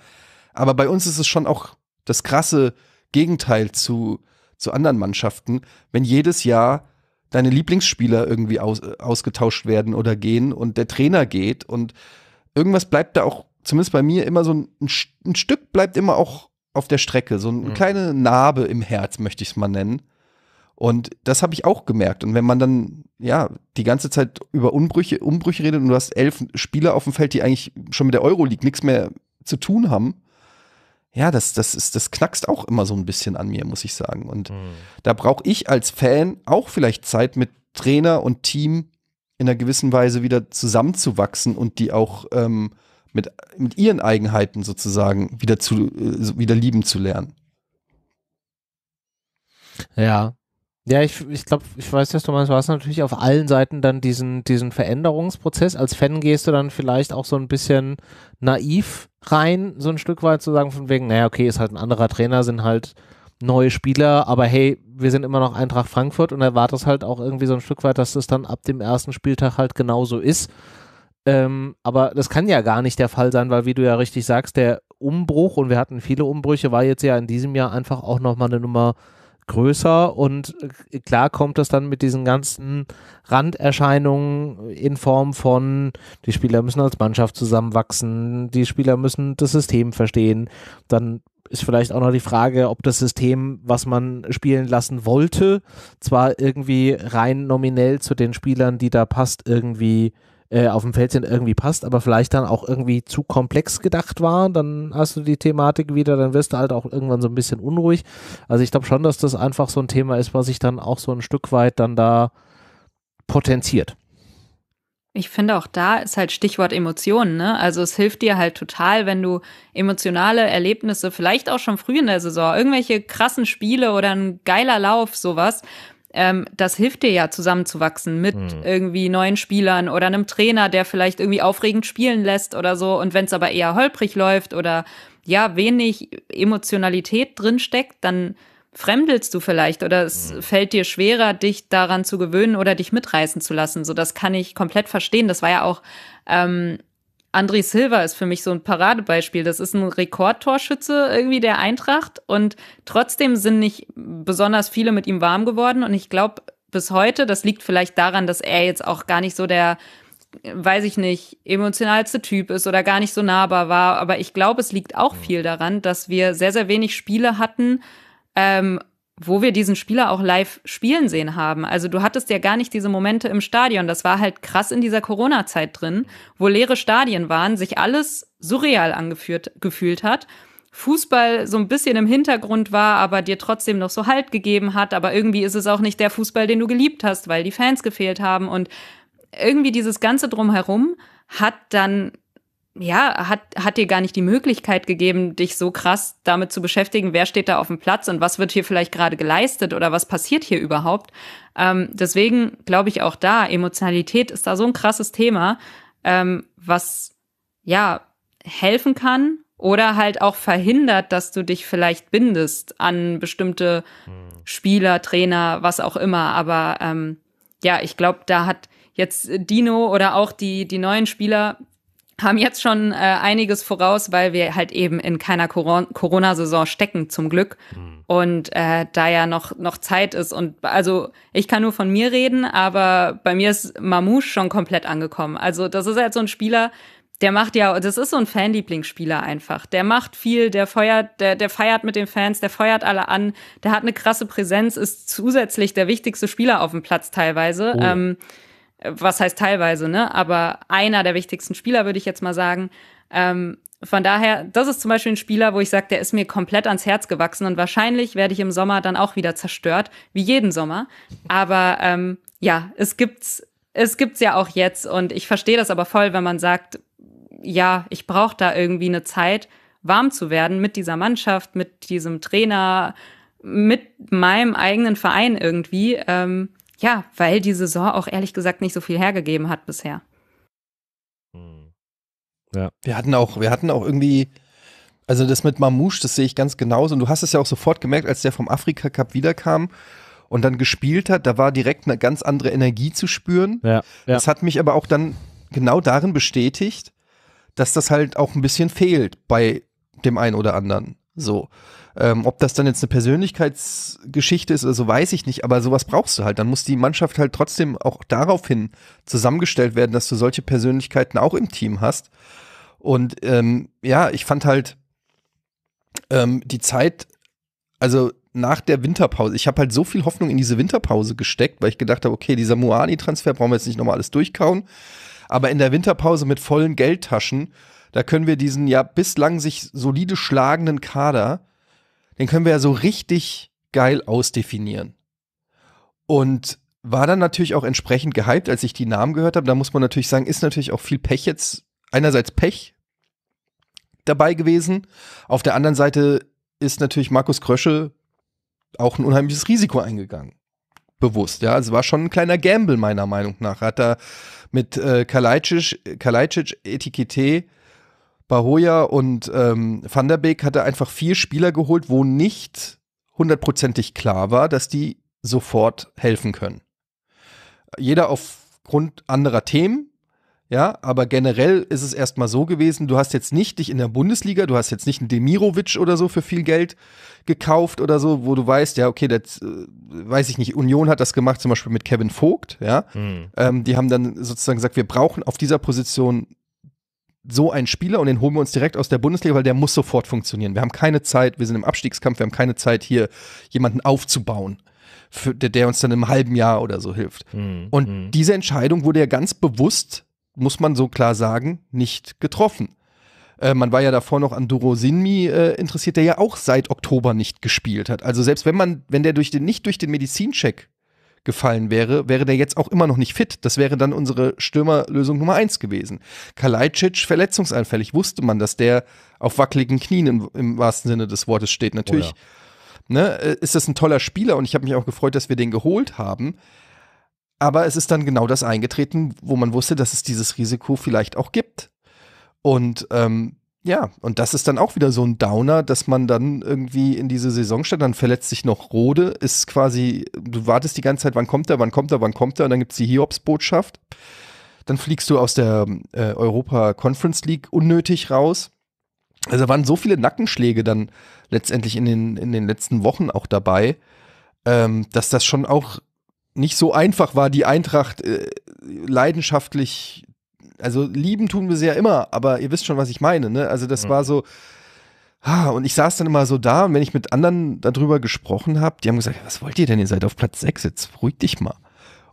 aber bei uns ist es schon auch das krasse Gegenteil zu, zu anderen Mannschaften, wenn jedes Jahr deine Lieblingsspieler irgendwie aus, ausgetauscht werden oder gehen und der Trainer geht und irgendwas bleibt da auch zumindest bei mir immer so ein, ein Stück bleibt immer auch auf der Strecke, so eine mhm. kleine Narbe im Herz möchte ich es mal nennen. Und das habe ich auch gemerkt. Und wenn man dann, ja, die ganze Zeit über Umbrüche, Umbrüche redet und du hast elf Spieler auf dem Feld, die eigentlich schon mit der Euroleague nichts mehr zu tun haben, ja, das, das, ist, das knackst auch immer so ein bisschen an mir, muss ich sagen. Und mhm. da brauche ich als Fan auch vielleicht Zeit mit Trainer und Team in einer gewissen Weise wieder zusammenzuwachsen und die auch ähm, mit, mit ihren Eigenheiten sozusagen wieder zu, äh, wieder lieben zu lernen. Ja. Ja, ich, ich glaube, ich weiß, dass du meinst, du hast natürlich auf allen Seiten dann diesen, diesen Veränderungsprozess. Als Fan gehst du dann vielleicht auch so ein bisschen naiv rein, so ein Stück weit zu sagen, von wegen, naja, okay, ist halt ein anderer Trainer, sind halt neue Spieler, aber hey, wir sind immer noch Eintracht Frankfurt und erwartest halt auch irgendwie so ein Stück weit, dass es das dann ab dem ersten Spieltag halt genauso ist. Ähm, aber das kann ja gar nicht der Fall sein, weil wie du ja richtig sagst, der Umbruch, und wir hatten viele Umbrüche, war jetzt ja in diesem Jahr einfach auch nochmal eine Nummer größer und äh, klar kommt das dann mit diesen ganzen Randerscheinungen in Form von, die Spieler müssen als Mannschaft zusammenwachsen, die Spieler müssen das System verstehen, dann ist vielleicht auch noch die Frage, ob das System, was man spielen lassen wollte, zwar irgendwie rein nominell zu den Spielern, die da passt, irgendwie äh, auf dem Feld sind, irgendwie passt, aber vielleicht dann auch irgendwie zu komplex gedacht war. Dann hast du die Thematik wieder, dann wirst du halt auch irgendwann so ein bisschen unruhig. Also ich glaube schon, dass das einfach so ein Thema ist, was sich dann auch so ein Stück weit dann da potenziert. Ich finde auch da ist halt Stichwort Emotionen, ne? Also es hilft dir halt total, wenn du emotionale Erlebnisse, vielleicht auch schon früh in der Saison, irgendwelche krassen Spiele oder ein geiler Lauf, sowas, ähm, das hilft dir ja zusammenzuwachsen mit mhm. irgendwie neuen Spielern oder einem Trainer, der vielleicht irgendwie aufregend spielen lässt oder so. Und wenn es aber eher holprig läuft oder ja, wenig Emotionalität drin steckt, dann fremdelst du vielleicht oder es mhm. fällt dir schwerer, dich daran zu gewöhnen oder dich mitreißen zu lassen. So, das kann ich komplett verstehen. Das war ja auch ähm, André Silva ist für mich so ein Paradebeispiel. Das ist ein Rekordtorschütze irgendwie der Eintracht und trotzdem sind nicht besonders viele mit ihm warm geworden und ich glaube bis heute, das liegt vielleicht daran, dass er jetzt auch gar nicht so der weiß ich nicht, emotionalste Typ ist oder gar nicht so nahbar war. Aber ich glaube, es liegt auch mhm. viel daran, dass wir sehr, sehr wenig Spiele hatten, ähm, wo wir diesen Spieler auch live spielen sehen haben. Also du hattest ja gar nicht diese Momente im Stadion. Das war halt krass in dieser Corona-Zeit drin, wo leere Stadien waren, sich alles surreal angeführt gefühlt hat. Fußball so ein bisschen im Hintergrund war, aber dir trotzdem noch so Halt gegeben hat. Aber irgendwie ist es auch nicht der Fußball, den du geliebt hast, weil die Fans gefehlt haben. Und irgendwie dieses Ganze drumherum hat dann ja, hat, hat dir gar nicht die Möglichkeit gegeben, dich so krass damit zu beschäftigen, wer steht da auf dem Platz und was wird hier vielleicht gerade geleistet oder was passiert hier überhaupt. Ähm, deswegen glaube ich auch da, Emotionalität ist da so ein krasses Thema, ähm, was ja helfen kann oder halt auch verhindert, dass du dich vielleicht bindest an bestimmte hm. Spieler, Trainer, was auch immer. Aber ähm, ja, ich glaube, da hat jetzt Dino oder auch die, die neuen Spieler haben jetzt schon äh, einiges voraus, weil wir halt eben in keiner Corona-Saison stecken, zum Glück. Mhm. Und äh, da ja noch, noch Zeit ist. Und also ich kann nur von mir reden, aber bei mir ist Mamouche schon komplett angekommen. Also das ist halt so ein Spieler, der macht ja, das ist so ein Fanlieblingsspieler einfach. Der macht viel, der feuert, der, der feiert mit den Fans, der feuert alle an, der hat eine krasse Präsenz, ist zusätzlich der wichtigste Spieler auf dem Platz teilweise. Oh. Ähm, was heißt teilweise, ne? Aber einer der wichtigsten Spieler, würde ich jetzt mal sagen. Ähm, von daher, das ist zum Beispiel ein Spieler, wo ich sage, der ist mir komplett ans Herz gewachsen und wahrscheinlich werde ich im Sommer dann auch wieder zerstört, wie jeden Sommer. Aber ähm, ja, es gibt's, es gibt's ja auch jetzt und ich verstehe das aber voll, wenn man sagt, ja, ich brauche da irgendwie eine Zeit, warm zu werden mit dieser Mannschaft, mit diesem Trainer, mit meinem eigenen Verein irgendwie. Ähm, ja, weil die Saison auch ehrlich gesagt nicht so viel hergegeben hat bisher. Hm. Ja. Wir hatten auch, wir hatten auch irgendwie, also das mit Mamouche, das sehe ich ganz genauso. Und du hast es ja auch sofort gemerkt, als der vom Afrika Cup wiederkam und dann gespielt hat, da war direkt eine ganz andere Energie zu spüren. Ja, ja. Das hat mich aber auch dann genau darin bestätigt, dass das halt auch ein bisschen fehlt bei dem einen oder anderen. So. Ähm, ob das dann jetzt eine Persönlichkeitsgeschichte ist oder so, weiß ich nicht, aber sowas brauchst du halt. Dann muss die Mannschaft halt trotzdem auch daraufhin zusammengestellt werden, dass du solche Persönlichkeiten auch im Team hast. Und ähm, ja, ich fand halt ähm, die Zeit, also nach der Winterpause, ich habe halt so viel Hoffnung in diese Winterpause gesteckt, weil ich gedacht habe, okay, dieser Moani-Transfer brauchen wir jetzt nicht nochmal alles durchkauen. Aber in der Winterpause mit vollen Geldtaschen, da können wir diesen ja bislang sich solide schlagenden Kader den können wir ja so richtig geil ausdefinieren. Und war dann natürlich auch entsprechend gehypt, als ich die Namen gehört habe. Da muss man natürlich sagen, ist natürlich auch viel Pech jetzt. Einerseits Pech dabei gewesen. Auf der anderen Seite ist natürlich Markus Krösche auch ein unheimliches Risiko eingegangen. Bewusst, ja. Also war schon ein kleiner Gamble, meiner Meinung nach. Hat da mit äh, Kalajdzic, Kalajdzic Etikette Bahoya und ähm, Van der Beek hatte einfach vier Spieler geholt, wo nicht hundertprozentig klar war, dass die sofort helfen können. Jeder aufgrund anderer Themen, ja, aber generell ist es erstmal so gewesen, du hast jetzt nicht dich in der Bundesliga, du hast jetzt nicht einen Demirovic oder so für viel Geld gekauft oder so, wo du weißt, ja, okay, das äh, weiß ich nicht, Union hat das gemacht, zum Beispiel mit Kevin Vogt, ja. Mhm. Ähm, die haben dann sozusagen gesagt, wir brauchen auf dieser Position so einen Spieler und den holen wir uns direkt aus der Bundesliga, weil der muss sofort funktionieren. Wir haben keine Zeit, wir sind im Abstiegskampf, wir haben keine Zeit, hier jemanden aufzubauen, für, der, der, uns dann im halben Jahr oder so hilft. Mhm. Und mhm. diese Entscheidung wurde ja ganz bewusst, muss man so klar sagen, nicht getroffen. Äh, man war ja davor noch an Duro Sinmi äh, interessiert, der ja auch seit Oktober nicht gespielt hat. Also selbst wenn man, wenn der durch den, nicht durch den Medizincheck gefallen wäre, wäre der jetzt auch immer noch nicht fit. Das wäre dann unsere Stürmerlösung Nummer eins gewesen. Kalajdzic verletzungsanfällig, wusste man, dass der auf wackeligen Knien im, im wahrsten Sinne des Wortes steht. Natürlich oh ja. ne, äh, ist das ein toller Spieler und ich habe mich auch gefreut, dass wir den geholt haben. Aber es ist dann genau das eingetreten, wo man wusste, dass es dieses Risiko vielleicht auch gibt. Und ähm, ja, und das ist dann auch wieder so ein Downer, dass man dann irgendwie in diese Saison steht, dann verletzt sich noch Rode, ist quasi, du wartest die ganze Zeit, wann kommt er, wann kommt er, wann kommt er, und dann gibt es die Hiobs-Botschaft. Dann fliegst du aus der äh, Europa Conference League unnötig raus. Also waren so viele Nackenschläge dann letztendlich in den, in den letzten Wochen auch dabei, ähm, dass das schon auch nicht so einfach war, die Eintracht äh, leidenschaftlich also lieben tun wir sie ja immer, aber ihr wisst schon, was ich meine, ne? Also das mhm. war so, und ich saß dann immer so da und wenn ich mit anderen darüber gesprochen habe, die haben gesagt, was wollt ihr denn, ihr seid auf Platz 6, jetzt beruhig dich mal.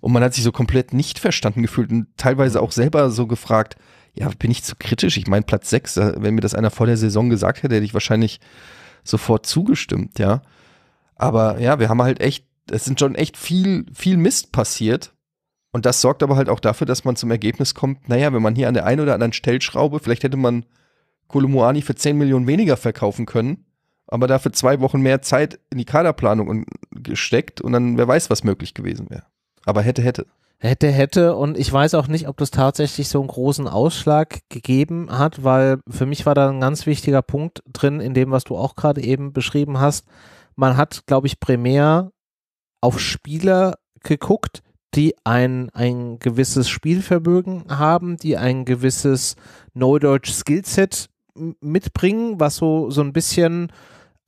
Und man hat sich so komplett nicht verstanden gefühlt und teilweise mhm. auch selber so gefragt, ja, bin ich zu kritisch? Ich meine, Platz 6, äh, wenn mir das einer vor der Saison gesagt hätte, hätte ich wahrscheinlich sofort zugestimmt, ja. Aber ja, wir haben halt echt, es sind schon echt viel, viel Mist passiert. Und das sorgt aber halt auch dafür, dass man zum Ergebnis kommt, naja, wenn man hier an der einen oder anderen Stellschraube, vielleicht hätte man Kolomoani für 10 Millionen weniger verkaufen können, aber dafür zwei Wochen mehr Zeit in die Kaderplanung gesteckt und dann wer weiß, was möglich gewesen wäre. Aber hätte, hätte. Hätte, hätte. Und ich weiß auch nicht, ob das tatsächlich so einen großen Ausschlag gegeben hat, weil für mich war da ein ganz wichtiger Punkt drin, in dem, was du auch gerade eben beschrieben hast. Man hat, glaube ich, primär auf Spieler geguckt, die ein, ein gewisses Spielvermögen haben, die ein gewisses neudeutsch skillset mitbringen, was so, so ein bisschen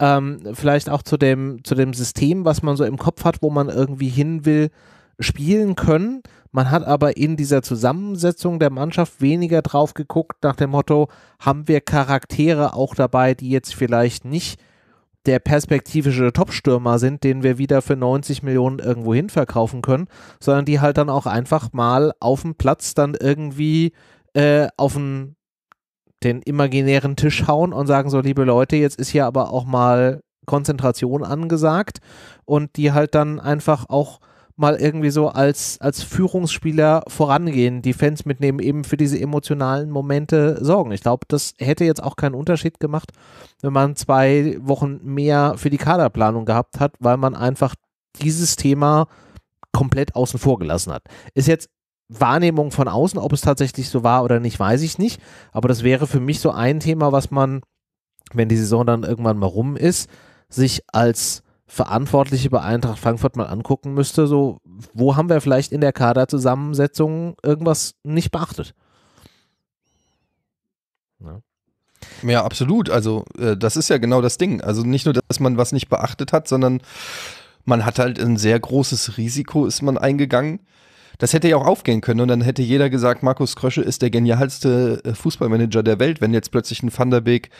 ähm, vielleicht auch zu dem, zu dem System, was man so im Kopf hat, wo man irgendwie hin will, spielen können. Man hat aber in dieser Zusammensetzung der Mannschaft weniger drauf geguckt nach dem Motto, haben wir Charaktere auch dabei, die jetzt vielleicht nicht der perspektivische Topstürmer sind, den wir wieder für 90 Millionen irgendwo hin verkaufen können, sondern die halt dann auch einfach mal auf dem Platz dann irgendwie äh, auf den, den imaginären Tisch hauen und sagen so, liebe Leute, jetzt ist hier aber auch mal Konzentration angesagt und die halt dann einfach auch mal irgendwie so als, als Führungsspieler vorangehen, die Fans mitnehmen, eben für diese emotionalen Momente sorgen. Ich glaube, das hätte jetzt auch keinen Unterschied gemacht, wenn man zwei Wochen mehr für die Kaderplanung gehabt hat, weil man einfach dieses Thema komplett außen vor gelassen hat. Ist jetzt Wahrnehmung von außen, ob es tatsächlich so war oder nicht, weiß ich nicht. Aber das wäre für mich so ein Thema, was man, wenn die Saison dann irgendwann mal rum ist, sich als Verantwortliche bei Eintracht Frankfurt mal angucken müsste, so wo haben wir vielleicht in der Kaderzusammensetzung irgendwas nicht beachtet? Ja. Ne? ja absolut. Also äh, das ist ja genau das Ding. Also nicht nur, dass man was nicht beachtet hat, sondern man hat halt ein sehr großes Risiko, ist man eingegangen. Das hätte ja auch aufgehen können und dann hätte jeder gesagt, Markus Krösche ist der genialste äh, Fußballmanager der Welt, wenn jetzt plötzlich ein Van der Beek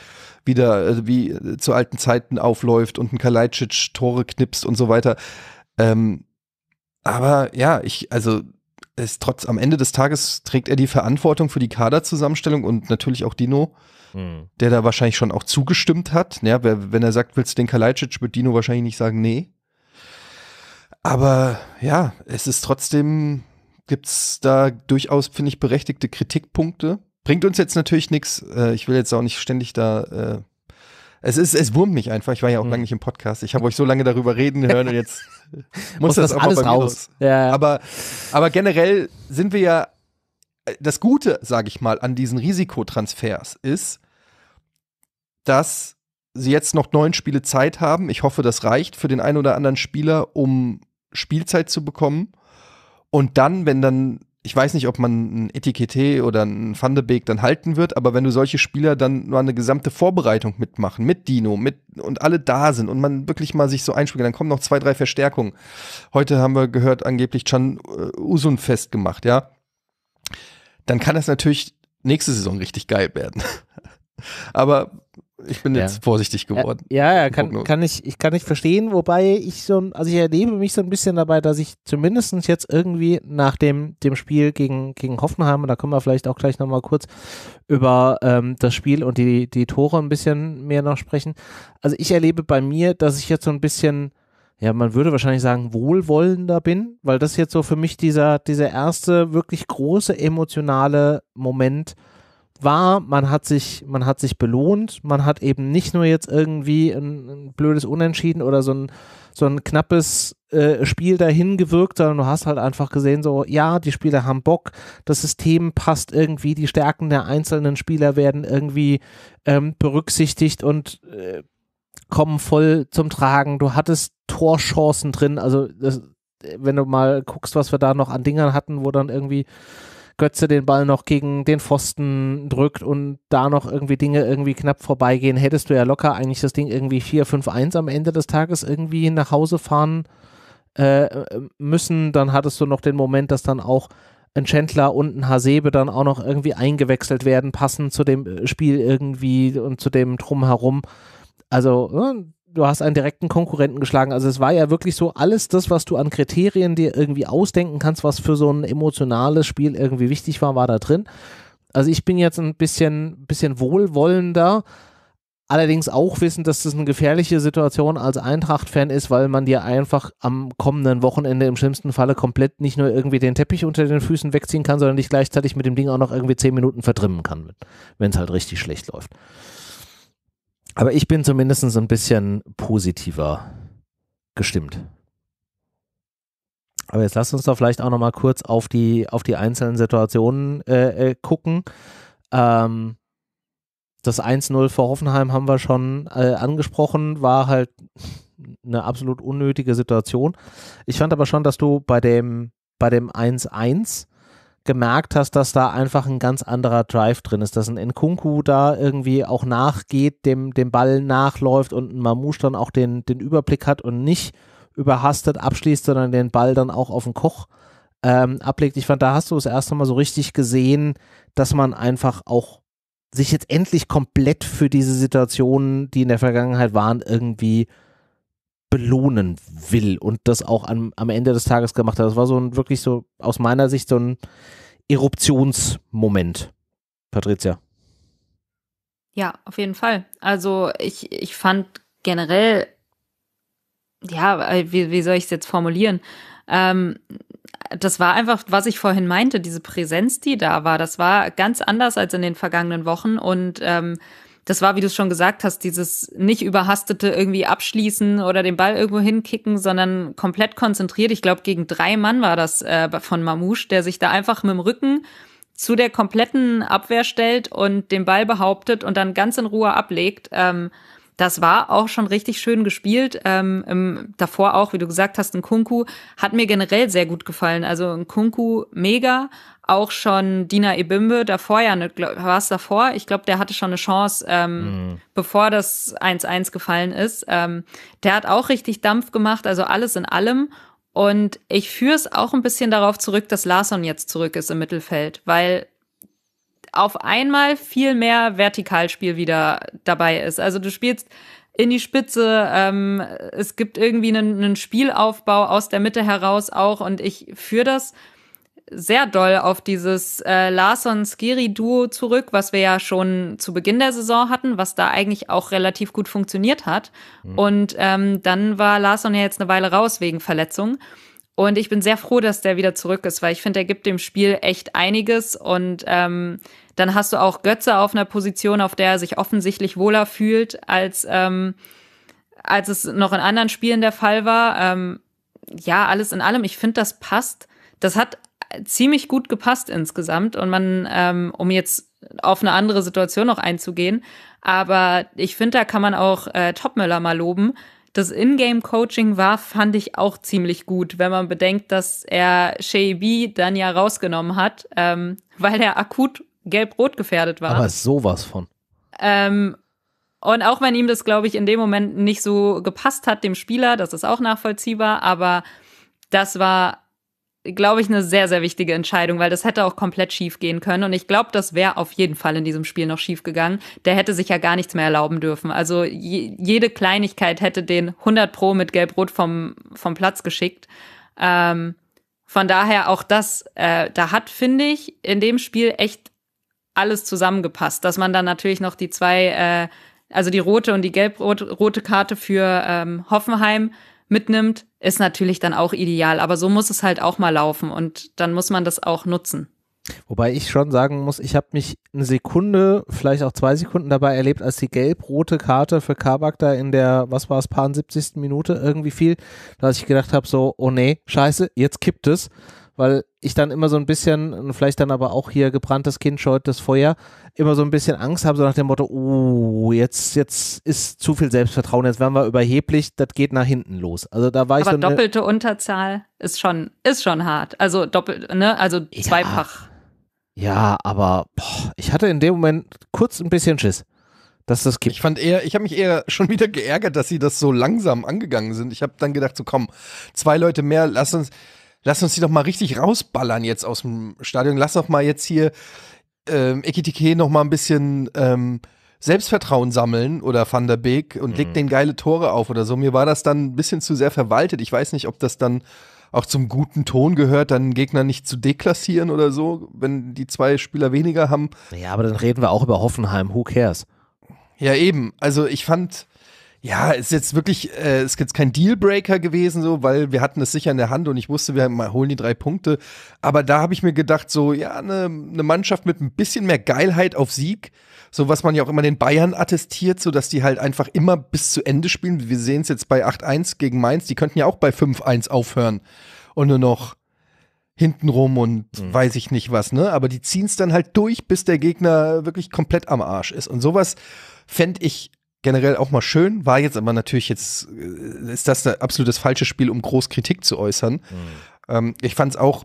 wieder äh, also wie zu alten Zeiten aufläuft und ein Kalajdzic Tore knipst und so weiter. Ähm, aber ja, ich, also ist trotz am Ende des Tages trägt er die Verantwortung für die Kaderzusammenstellung und natürlich auch Dino, mhm. der da wahrscheinlich schon auch zugestimmt hat. Ja, ne? wenn er sagt, willst du den Kalajdzic, wird Dino wahrscheinlich nicht sagen, nee. Aber ja, es ist trotzdem, gibt es da durchaus, finde ich, berechtigte Kritikpunkte bringt uns jetzt natürlich nichts. Äh, ich will jetzt auch nicht ständig da. Äh, es ist, es wurmt mich einfach. Ich war ja auch mhm. lange nicht im Podcast. Ich habe euch so lange darüber reden hören und jetzt [LAUGHS] muss das, das auch alles raus. Ja. Aber, aber generell sind wir ja. Äh, das Gute, sage ich mal, an diesen Risikotransfers ist, dass sie jetzt noch neun Spiele Zeit haben. Ich hoffe, das reicht für den einen oder anderen Spieler, um Spielzeit zu bekommen. Und dann, wenn dann ich weiß nicht, ob man ein Etikette oder ein Van de Beek dann halten wird, aber wenn du solche Spieler dann nur eine gesamte Vorbereitung mitmachen, mit Dino, mit und alle da sind und man wirklich mal sich so einspielt, dann kommen noch zwei, drei Verstärkungen. Heute haben wir gehört, angeblich Chan äh, Usun festgemacht, ja. Dann kann das natürlich nächste Saison richtig geil werden. [LAUGHS] aber ich bin jetzt ja. vorsichtig geworden. Ja, ja, kann, kann, ich, ich kann nicht verstehen, wobei ich so, also ich erlebe mich so ein bisschen dabei, dass ich zumindest jetzt irgendwie nach dem, dem Spiel gegen, gegen Hoffenheim, und da können wir vielleicht auch gleich nochmal kurz über ähm, das Spiel und die, die Tore ein bisschen mehr noch sprechen. Also ich erlebe bei mir, dass ich jetzt so ein bisschen, ja, man würde wahrscheinlich sagen, wohlwollender bin, weil das jetzt so für mich dieser, dieser erste wirklich große emotionale Moment ist war, man hat sich, man hat sich belohnt, man hat eben nicht nur jetzt irgendwie ein, ein blödes Unentschieden oder so ein, so ein knappes äh, Spiel dahin gewirkt, sondern du hast halt einfach gesehen, so, ja, die Spieler haben Bock, das System passt irgendwie, die Stärken der einzelnen Spieler werden irgendwie ähm, berücksichtigt und äh, kommen voll zum Tragen. Du hattest Torchancen drin, also das, wenn du mal guckst, was wir da noch an Dingern hatten, wo dann irgendwie Götze den Ball noch gegen den Pfosten drückt und da noch irgendwie Dinge irgendwie knapp vorbeigehen, hättest du ja locker eigentlich das Ding irgendwie 4-5-1 am Ende des Tages irgendwie nach Hause fahren äh, müssen. Dann hattest du noch den Moment, dass dann auch ein Chandler und ein Hasebe dann auch noch irgendwie eingewechselt werden, passend zu dem äh, Spiel irgendwie und zu dem Drumherum. Also, ne, du hast einen direkten Konkurrenten geschlagen. Also es war ja wirklich so, alles das, was du an Kriterien dir irgendwie ausdenken kannst, was für so ein emotionales Spiel irgendwie wichtig war, war da drin. Also ich bin jetzt ein bisschen, bisschen wohlwollender, allerdings auch wissen, dass das eine gefährliche Situation als Eintracht-Fan ist, weil man dir einfach am kommenden Wochenende im schlimmsten Falle komplett nicht nur irgendwie den Teppich unter den Füßen wegziehen kann, sondern dich gleichzeitig mit dem Ding auch noch irgendwie zehn Minuten verdrimmen kann, wenn es halt richtig schlecht läuft. Aber ich bin zumindest ein bisschen positiver gestimmt. Aber jetzt lasst uns doch vielleicht auch nochmal kurz auf die, auf die einzelnen Situationen äh, äh, gucken. Ähm, das 1-0 vor Hoffenheim haben wir schon äh, angesprochen, war halt eine absolut unnötige Situation. Ich fand aber schon, dass du bei dem, bei dem 1-1 gemerkt hast, dass da einfach ein ganz anderer Drive drin ist, dass ein Nkunku da irgendwie auch nachgeht, dem, dem Ball nachläuft und ein Mamouche dann auch den, den Überblick hat und nicht überhastet abschließt, sondern den Ball dann auch auf den Koch ähm, ablegt. Ich fand, da hast du es erste Mal so richtig gesehen, dass man einfach auch sich jetzt endlich komplett für diese Situationen, die in der Vergangenheit waren, irgendwie belohnen will und das auch am, am Ende des Tages gemacht hat. Das war so ein wirklich so aus meiner Sicht so ein Eruptionsmoment. Patricia. Ja, auf jeden Fall. Also ich, ich fand generell, ja, äh, wie, wie soll ich es jetzt formulieren? Ähm, das war einfach, was ich vorhin meinte, diese Präsenz, die da war. Das war ganz anders als in den vergangenen Wochen und ähm, das war, wie du es schon gesagt hast, dieses nicht überhastete irgendwie abschließen oder den Ball irgendwo hinkicken, sondern komplett konzentriert. Ich glaube, gegen drei Mann war das äh, von Mamouche, der sich da einfach mit dem Rücken zu der kompletten Abwehr stellt und den Ball behauptet und dann ganz in Ruhe ablegt. Ähm, das war auch schon richtig schön gespielt. Ähm, ähm, davor auch, wie du gesagt hast, ein Kunku hat mir generell sehr gut gefallen. Also ein Kunku mega. Auch schon Dina Ebimbe davor, ja, ne, war es davor? Ich glaube, der hatte schon eine Chance, ähm, mhm. bevor das 1-1 gefallen ist. Ähm, der hat auch richtig Dampf gemacht, also alles in allem. Und ich führe es auch ein bisschen darauf zurück, dass Larson jetzt zurück ist im Mittelfeld, weil auf einmal viel mehr Vertikalspiel wieder dabei ist. Also du spielst in die Spitze. Ähm, es gibt irgendwie einen, einen Spielaufbau aus der Mitte heraus auch und ich führe das sehr doll auf dieses äh, Larson-Skiri-Duo zurück, was wir ja schon zu Beginn der Saison hatten, was da eigentlich auch relativ gut funktioniert hat. Mhm. Und ähm, dann war Larson ja jetzt eine Weile raus wegen Verletzung. Und ich bin sehr froh, dass der wieder zurück ist, weil ich finde, er gibt dem Spiel echt einiges. Und ähm, dann hast du auch Götze auf einer Position, auf der er sich offensichtlich wohler fühlt, als, ähm, als es noch in anderen Spielen der Fall war. Ähm, ja, alles in allem, ich finde, das passt. Das hat ziemlich gut gepasst insgesamt. Und man, ähm, um jetzt auf eine andere Situation noch einzugehen, aber ich finde, da kann man auch äh, Topmüller mal loben, das Ingame-Coaching war, fand ich auch ziemlich gut, wenn man bedenkt, dass er Shay B dann ja rausgenommen hat, ähm, [LAUGHS] weil er akut gelb-rot gefährdet war. Aber sowas von. Ähm, und auch wenn ihm das, glaube ich, in dem Moment nicht so gepasst hat, dem Spieler, das ist auch nachvollziehbar, aber das war glaube ich, eine sehr, sehr wichtige Entscheidung, weil das hätte auch komplett schief gehen können. Und ich glaube, das wäre auf jeden Fall in diesem Spiel noch schief gegangen. Der hätte sich ja gar nichts mehr erlauben dürfen. Also je, jede Kleinigkeit hätte den 100 Pro mit Gelb-Rot vom, vom Platz geschickt. Ähm, von daher auch das, äh, da hat, finde ich, in dem Spiel echt alles zusammengepasst, dass man dann natürlich noch die zwei, äh, also die rote und die gelb-rote Karte für ähm, Hoffenheim mitnimmt, ist natürlich dann auch ideal. Aber so muss es halt auch mal laufen und dann muss man das auch nutzen. Wobei ich schon sagen muss, ich habe mich eine Sekunde, vielleicht auch zwei Sekunden dabei erlebt, als die gelb-rote Karte für Kabak da in der, was war es, paar 70. Minute irgendwie fiel, dass ich gedacht habe, so, oh nee, scheiße, jetzt kippt es weil ich dann immer so ein bisschen, und vielleicht dann aber auch hier gebranntes Kind scheut das Feuer, immer so ein bisschen Angst habe, so nach dem Motto, oh, jetzt, jetzt ist zu viel Selbstvertrauen, jetzt werden wir überheblich, das geht nach hinten los. Also da war aber ich so doppelte Unterzahl ist schon, ist schon hart. Also doppelt, ne, also ja, zweifach. Ja, aber boah, ich hatte in dem Moment kurz ein bisschen Schiss. Dass das gibt. Ich fand eher, ich habe mich eher schon wieder geärgert, dass sie das so langsam angegangen sind. Ich habe dann gedacht, so komm, zwei Leute mehr, lass uns, lass uns die doch mal richtig rausballern jetzt aus dem Stadion. Lass doch mal jetzt hier ähm, Ekitike noch mal ein bisschen ähm, Selbstvertrauen sammeln oder Van der Beek und mhm. legt den geile Tore auf oder so. Mir war das dann ein bisschen zu sehr verwaltet. Ich weiß nicht, ob das dann auch zum guten Ton gehört, dann Gegner nicht zu deklassieren oder so, wenn die zwei Spieler weniger haben. Ja, aber dann reden wir auch über Hoffenheim. Who cares? Ja, eben. Also ich fand, ja, ist jetzt wirklich, äh, ist jetzt kein Dealbreaker gewesen, so, weil wir hatten es sicher in der Hand und ich wusste, wir holen die drei Punkte. Aber da habe ich mir gedacht, so, ja, eine ne Mannschaft mit ein bisschen mehr Geilheit auf Sieg, so was man ja auch immer den Bayern attestiert, so dass die halt einfach immer bis zu Ende spielen. Wir sehen es jetzt bei 8-1 gegen Mainz, die könnten ja auch bei 5-1 aufhören und nur noch hintenrum und mhm. weiß ich nicht was, ne? Aber die ziehen es dann halt durch, bis der Gegner wirklich komplett am Arsch ist. Und sowas fände ich generell auch mal schön, war jetzt aber natürlich jetzt, äh, ist das absolut das falsche Spiel, um groß Kritik zu äußern. Mhm. Ähm, ich fand es auch,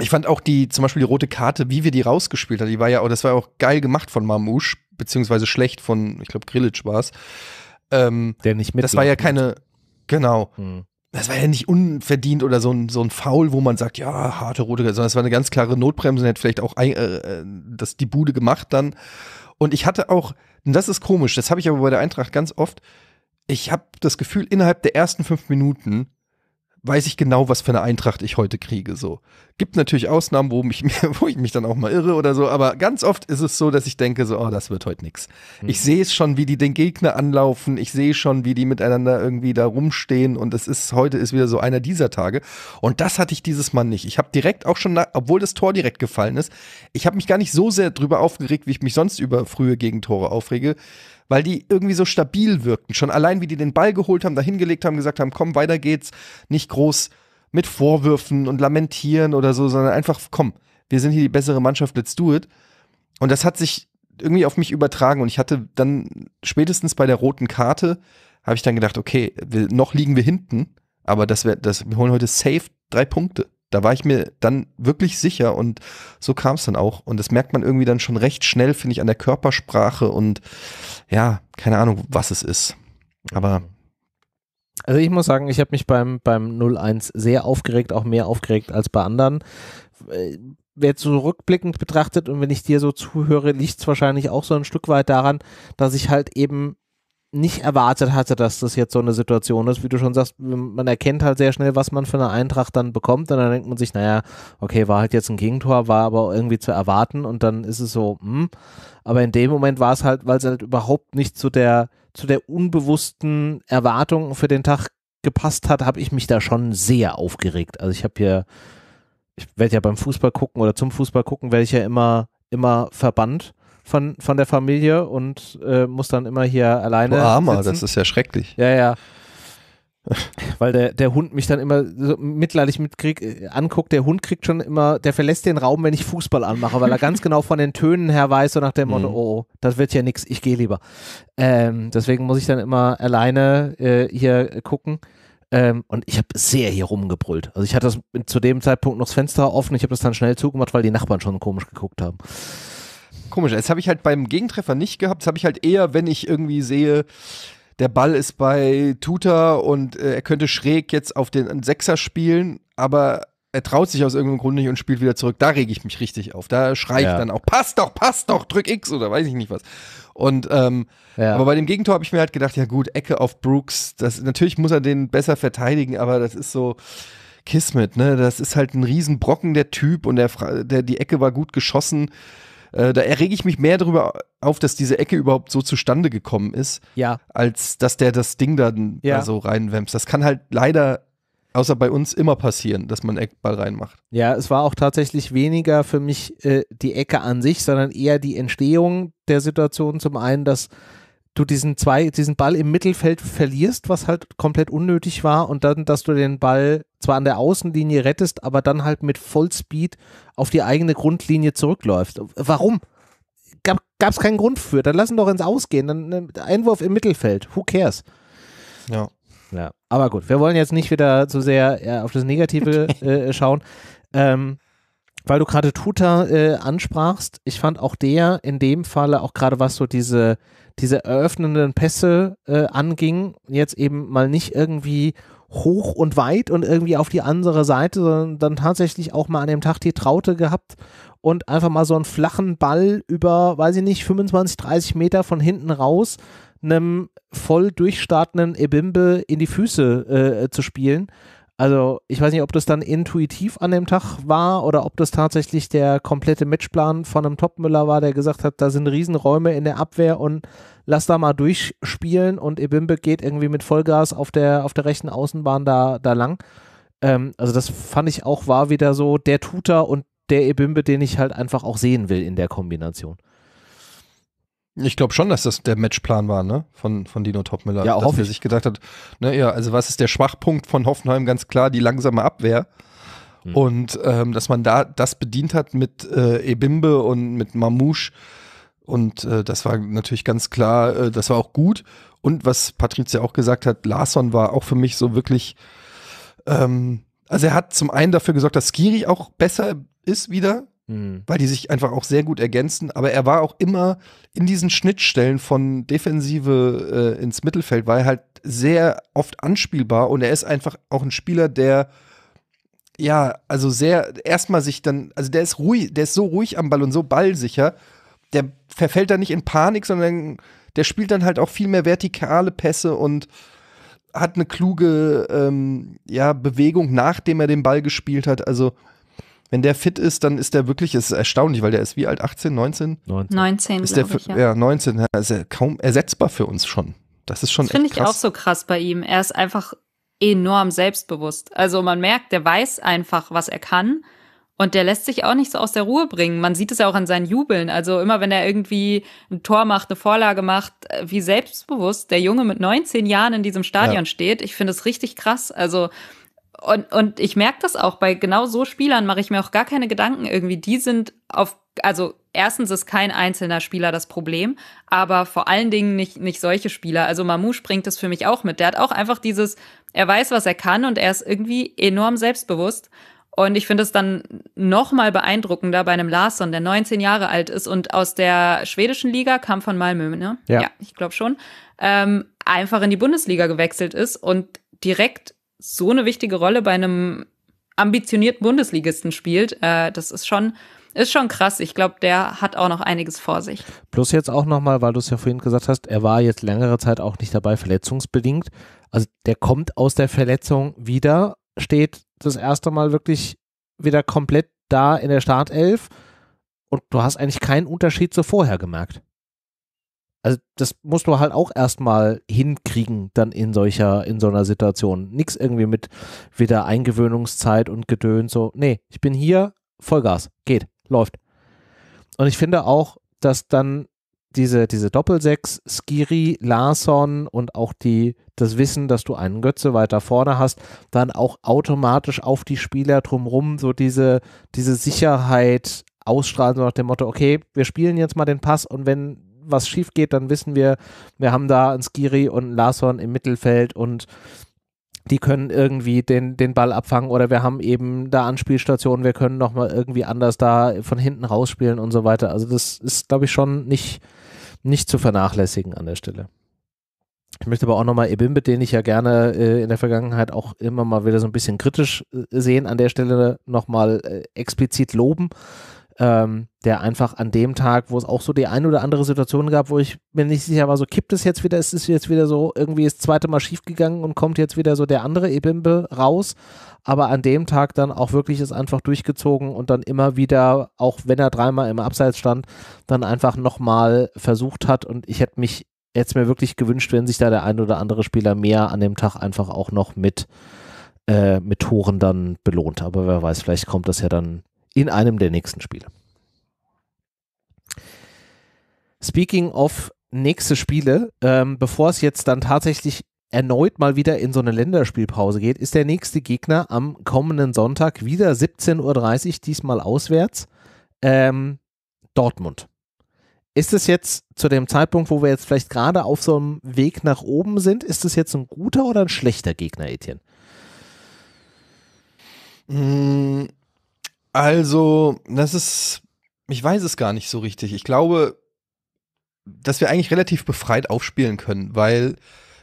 ich fand auch die, zum Beispiel die rote Karte, wie wir die rausgespielt haben, die war ja auch, das war ja auch geil gemacht von Mamouche, beziehungsweise schlecht von, ich glaube, Grillic war es. Ähm, Der nicht mit. Das war ja keine, genau. Mhm. Das war ja nicht unverdient oder so ein, so ein Foul, wo man sagt, ja, harte rote Karte, sondern es war eine ganz klare Notbremse und hätte vielleicht auch ein, äh, äh das, die Bude gemacht dann. Und ich hatte auch, das ist komisch, das habe ich aber bei der Eintracht ganz oft, ich habe das Gefühl, innerhalb der ersten fünf Minuten weiß ich genau, was für eine Eintracht ich heute kriege. So gibt natürlich Ausnahmen, wo, mich, [LAUGHS] wo ich mich dann auch mal irre oder so, aber ganz oft ist es so, dass ich denke, so, oh, das wird heute nichts. Mhm. Ich sehe es schon, wie die den Gegner anlaufen, ich sehe schon, wie die miteinander irgendwie da rumstehen und es ist heute ist wieder so einer dieser Tage. Und das hatte ich dieses Mal nicht. Ich habe direkt auch schon, obwohl das Tor direkt gefallen ist, ich habe mich gar nicht so sehr drüber aufgeregt, wie ich mich sonst über frühe Gegentore aufrege weil die irgendwie so stabil wirkten. Schon allein, wie die den Ball geholt haben, dahingelegt haben, gesagt haben, komm, weiter geht's. Nicht groß mit Vorwürfen und Lamentieren oder so, sondern einfach, komm, wir sind hier die bessere Mannschaft, let's do it. Und das hat sich irgendwie auf mich übertragen und ich hatte dann spätestens bei der roten Karte, habe ich dann gedacht, okay, wir, noch liegen wir hinten, aber das wär, das, wir holen heute safe drei Punkte. Da war ich mir dann wirklich sicher und so kam es dann auch. Und das merkt man irgendwie dann schon recht schnell, finde ich, an der Körpersprache und ja, keine Ahnung, was es ist. Aber. Also ich muss sagen, ich habe mich beim, beim 01 sehr aufgeregt, auch mehr aufgeregt als bei anderen. Wer äh, so rückblickend betrachtet und wenn ich dir so zuhöre, liegt es wahrscheinlich auch so ein Stück weit daran, dass ich halt eben nicht erwartet hatte, dass das jetzt so eine Situation ist. Wie du schon sagst, man erkennt halt sehr schnell, was man für eine Eintracht dann bekommt. Und dann denkt man sich, naja, okay, war halt jetzt ein Gegentor, war aber irgendwie zu erwarten. Und dann ist es so, hm. Aber in dem Moment war es halt, weil es halt überhaupt nicht zu der, zu der unbewussten Erwartung für den Tag gepasst hat, habe ich mich da schon sehr aufgeregt. Also ich habe hier, ich werde ja beim Fußball gucken oder zum Fußball gucken, werde ich ja immer, immer verbannt von, von der Familie und äh, muss dann immer hier alleine. Oh, armer, sitzen. das ist ja schrecklich. Ja, ja. [LAUGHS] Weil der, der Hund mich dann immer so mitleidig mitkrieg, äh, anguckt. Der Hund kriegt schon immer, der verlässt den Raum, wenn ich Fußball anmache, weil er ganz genau von den Tönen her weiß, so nach dem Motto, mhm. oh, das wird ja nichts, ich gehe lieber. Ähm, deswegen muss ich dann immer alleine äh, hier gucken. Ähm, und ich habe sehr hier rumgebrüllt. Also ich hatte das, zu dem Zeitpunkt noch das Fenster offen. Ich habe das dann schnell zugemacht, weil die Nachbarn schon komisch geguckt haben. Komisch, das habe ich halt beim Gegentreffer nicht gehabt. Das habe ich halt eher, wenn ich irgendwie sehe, der Ball ist bei Tuta und äh, er könnte schräg jetzt auf den Sechser spielen, aber er traut sich aus irgendeinem Grund nicht und spielt wieder zurück. Da rege ich mich richtig auf. Da schreie ich dann auch, passt doch, passt doch, drück X oder weiß ich nicht was. Und ähm, ja. aber bei dem Gegentor habe ich mir halt gedacht, ja gut, Ecke auf Brooks, das natürlich muss er den besser verteidigen, aber das ist so Kismet, ne? Das ist halt ein Riesenbrocken, der Typ, und der, der die Ecke war gut geschossen. Äh, da errege ich mich mehr darüber auf, dass diese Ecke überhaupt so zustande gekommen ist, ja. als dass der das Ding dann ja. so reinwämst. Das kann halt leider außer bei uns immer passieren, dass man Eckball reinmacht. Ja, es war auch tatsächlich weniger für mich äh, die Ecke an sich, sondern eher die Entstehung der Situation. Zum einen, dass du diesen zwei, diesen Ball im Mittelfeld verlierst, was halt komplett unnötig war, und dann, dass du den Ball zwar an der Außenlinie rettest, aber dann halt mit Vollspeed auf die eigene Grundlinie zurückläufst. Warum? Gab es keinen Grund für. Dann lassen doch ins Ausgehen. Dann äh, Einwurf im Mittelfeld. Who cares? Ja. ja. Aber gut, wir wollen jetzt nicht wieder zu sehr ja, äh, auf das Negative [LAUGHS] äh, schauen. Ähm, weil du gerade Tuta äh, ansprachst, ich fand auch der in dem Falle, auch gerade was so diese, diese eröffnenden Pässe äh, anging, jetzt eben mal nicht irgendwie hoch und weit und irgendwie auf die andere Seite, sondern dann tatsächlich auch mal an dem Tag die Traute gehabt und einfach mal so einen flachen Ball über, weiß ich nicht, 25, 30 Meter von hinten raus einem voll durchstartenden Ebimbe in die Füße äh, zu spielen. Also ich weiß nicht, ob das dann intuitiv an dem Tag war oder ob das tatsächlich der komplette Matchplan von einem Topmüller war, der gesagt hat, da sind Riesenräume in der Abwehr und lass da mal durchspielen und Ebimbe geht irgendwie mit Vollgas auf der, auf der rechten Außenbahn da, da lang. Ähm, also das fand ich auch war wieder so der Tutor und der Ebimbe, den ich halt einfach auch sehen will in der Kombination. Ich glaube schon, dass das der Matchplan war, ne? Von, von Dino Topmüller. Ja, auch dass er sich gedacht hat, ne, ja, also was ist der Schwachpunkt von Hoffenheim? Ganz klar, die langsame Abwehr. Mhm. Und ähm, dass man da das bedient hat mit äh, Ebimbe und mit Mamouche. Und äh, das war natürlich ganz klar, äh, das war auch gut. Und was Patrizia auch gesagt hat, Larsson war auch für mich so wirklich, ähm, also er hat zum einen dafür gesorgt, dass Skiri auch besser ist wieder, Mhm. Weil die sich einfach auch sehr gut ergänzen. Aber er war auch immer in diesen Schnittstellen von Defensive äh, ins Mittelfeld, war er halt sehr oft anspielbar und er ist einfach auch ein Spieler, der ja, also sehr, erstmal sich dann, also der ist ruhig, der ist so ruhig am Ball und so ballsicher, der verfällt da nicht in Panik, sondern der spielt dann halt auch viel mehr vertikale Pässe und hat eine kluge ähm, ja, Bewegung, nachdem er den Ball gespielt hat. Also wenn der fit ist, dann ist der wirklich, ist erstaunlich, weil der ist wie alt? 18, 19? 19. 19 ist der, ich, ja. ja. 19, ist er kaum ersetzbar für uns schon. Das ist schon das Finde ich krass. auch so krass bei ihm. Er ist einfach enorm selbstbewusst. Also man merkt, der weiß einfach, was er kann. Und der lässt sich auch nicht so aus der Ruhe bringen. Man sieht es ja auch an seinen Jubeln. Also immer, wenn er irgendwie ein Tor macht, eine Vorlage macht, äh, wie selbstbewusst der Junge mit 19 Jahren in diesem Stadion ja. steht. Ich finde es richtig krass. Also und, und ich merke das auch, bei genau so Spielern mache ich mir auch gar keine Gedanken irgendwie. Die sind auf, also erstens ist kein einzelner Spieler das Problem, aber vor allen Dingen nicht, nicht solche Spieler. Also Mamou springt es für mich auch mit. Der hat auch einfach dieses, er weiß, was er kann und er ist irgendwie enorm selbstbewusst. Und ich finde es dann nochmal beeindruckender bei einem Larsson, der 19 Jahre alt ist und aus der schwedischen Liga kam von Malmö, ne? Ja, ja ich glaube schon. Ähm, einfach in die Bundesliga gewechselt ist und direkt so eine wichtige Rolle bei einem ambitionierten Bundesligisten spielt, äh, das ist schon ist schon krass. Ich glaube, der hat auch noch einiges vor sich. Plus jetzt auch nochmal, weil du es ja vorhin gesagt hast, er war jetzt längere Zeit auch nicht dabei, verletzungsbedingt. Also der kommt aus der Verletzung wieder, steht das erste Mal wirklich wieder komplett da in der Startelf und du hast eigentlich keinen Unterschied zu vorher gemerkt. Also das musst du halt auch erstmal hinkriegen dann in solcher, in so einer Situation. Nichts irgendwie mit wieder Eingewöhnungszeit und Gedöns so, nee, ich bin hier, Vollgas, geht, läuft. Und ich finde auch, dass dann diese, diese Doppelsechs, Skiri, Larsson und auch die, das Wissen, dass du einen Götze weiter vorne hast, dann auch automatisch auf die Spieler drumrum so diese, diese Sicherheit ausstrahlen, so nach dem Motto, okay, wir spielen jetzt mal den Pass und wenn was schief geht, dann wissen wir, wir haben da einen Skiri und einen Larson im Mittelfeld und die können irgendwie den, den Ball abfangen oder wir haben eben da Anspielstationen, wir können nochmal irgendwie anders da von hinten rausspielen und so weiter. Also das ist, glaube ich, schon nicht, nicht zu vernachlässigen an der Stelle. Ich möchte aber auch nochmal Ebimbe, den ich ja gerne äh, in der Vergangenheit auch immer mal wieder so ein bisschen kritisch äh, sehen, an der Stelle nochmal äh, explizit loben ähm, der einfach an dem Tag, wo es auch so die ein oder andere Situation gab, wo ich mir nicht sicher war, so kippt es jetzt wieder, ist es jetzt wieder so, irgendwie ist das zweite Mal schiefgegangen und kommt jetzt wieder so der andere Ebimbe raus, aber an dem Tag dann auch wirklich es einfach durchgezogen und dann immer wieder, auch wenn er dreimal im Abseits stand, dann einfach nochmal versucht hat und ich hätte mich jetzt mir wirklich gewünscht, wenn sich da der ein oder andere Spieler mehr an dem Tag einfach auch noch mit äh, mit Toren dann belohnt. Aber wer weiß, vielleicht kommt das ja dann in einem der nächsten Spiele. Speaking of nächste Spiele, ähm, bevor es jetzt dann tatsächlich erneut mal wieder in so eine Länderspielpause geht, ist der nächste Gegner am kommenden Sonntag wieder 17.30 Uhr, diesmal auswärts, ähm, Dortmund. Ist es jetzt zu dem Zeitpunkt, wo wir jetzt vielleicht gerade auf so einem Weg nach oben sind, ist es jetzt ein guter oder ein schlechter Gegner, Etienne? Hm, also, das ist, ich weiß es gar nicht so richtig. Ich glaube, dass wir eigentlich relativ befreit aufspielen können, weil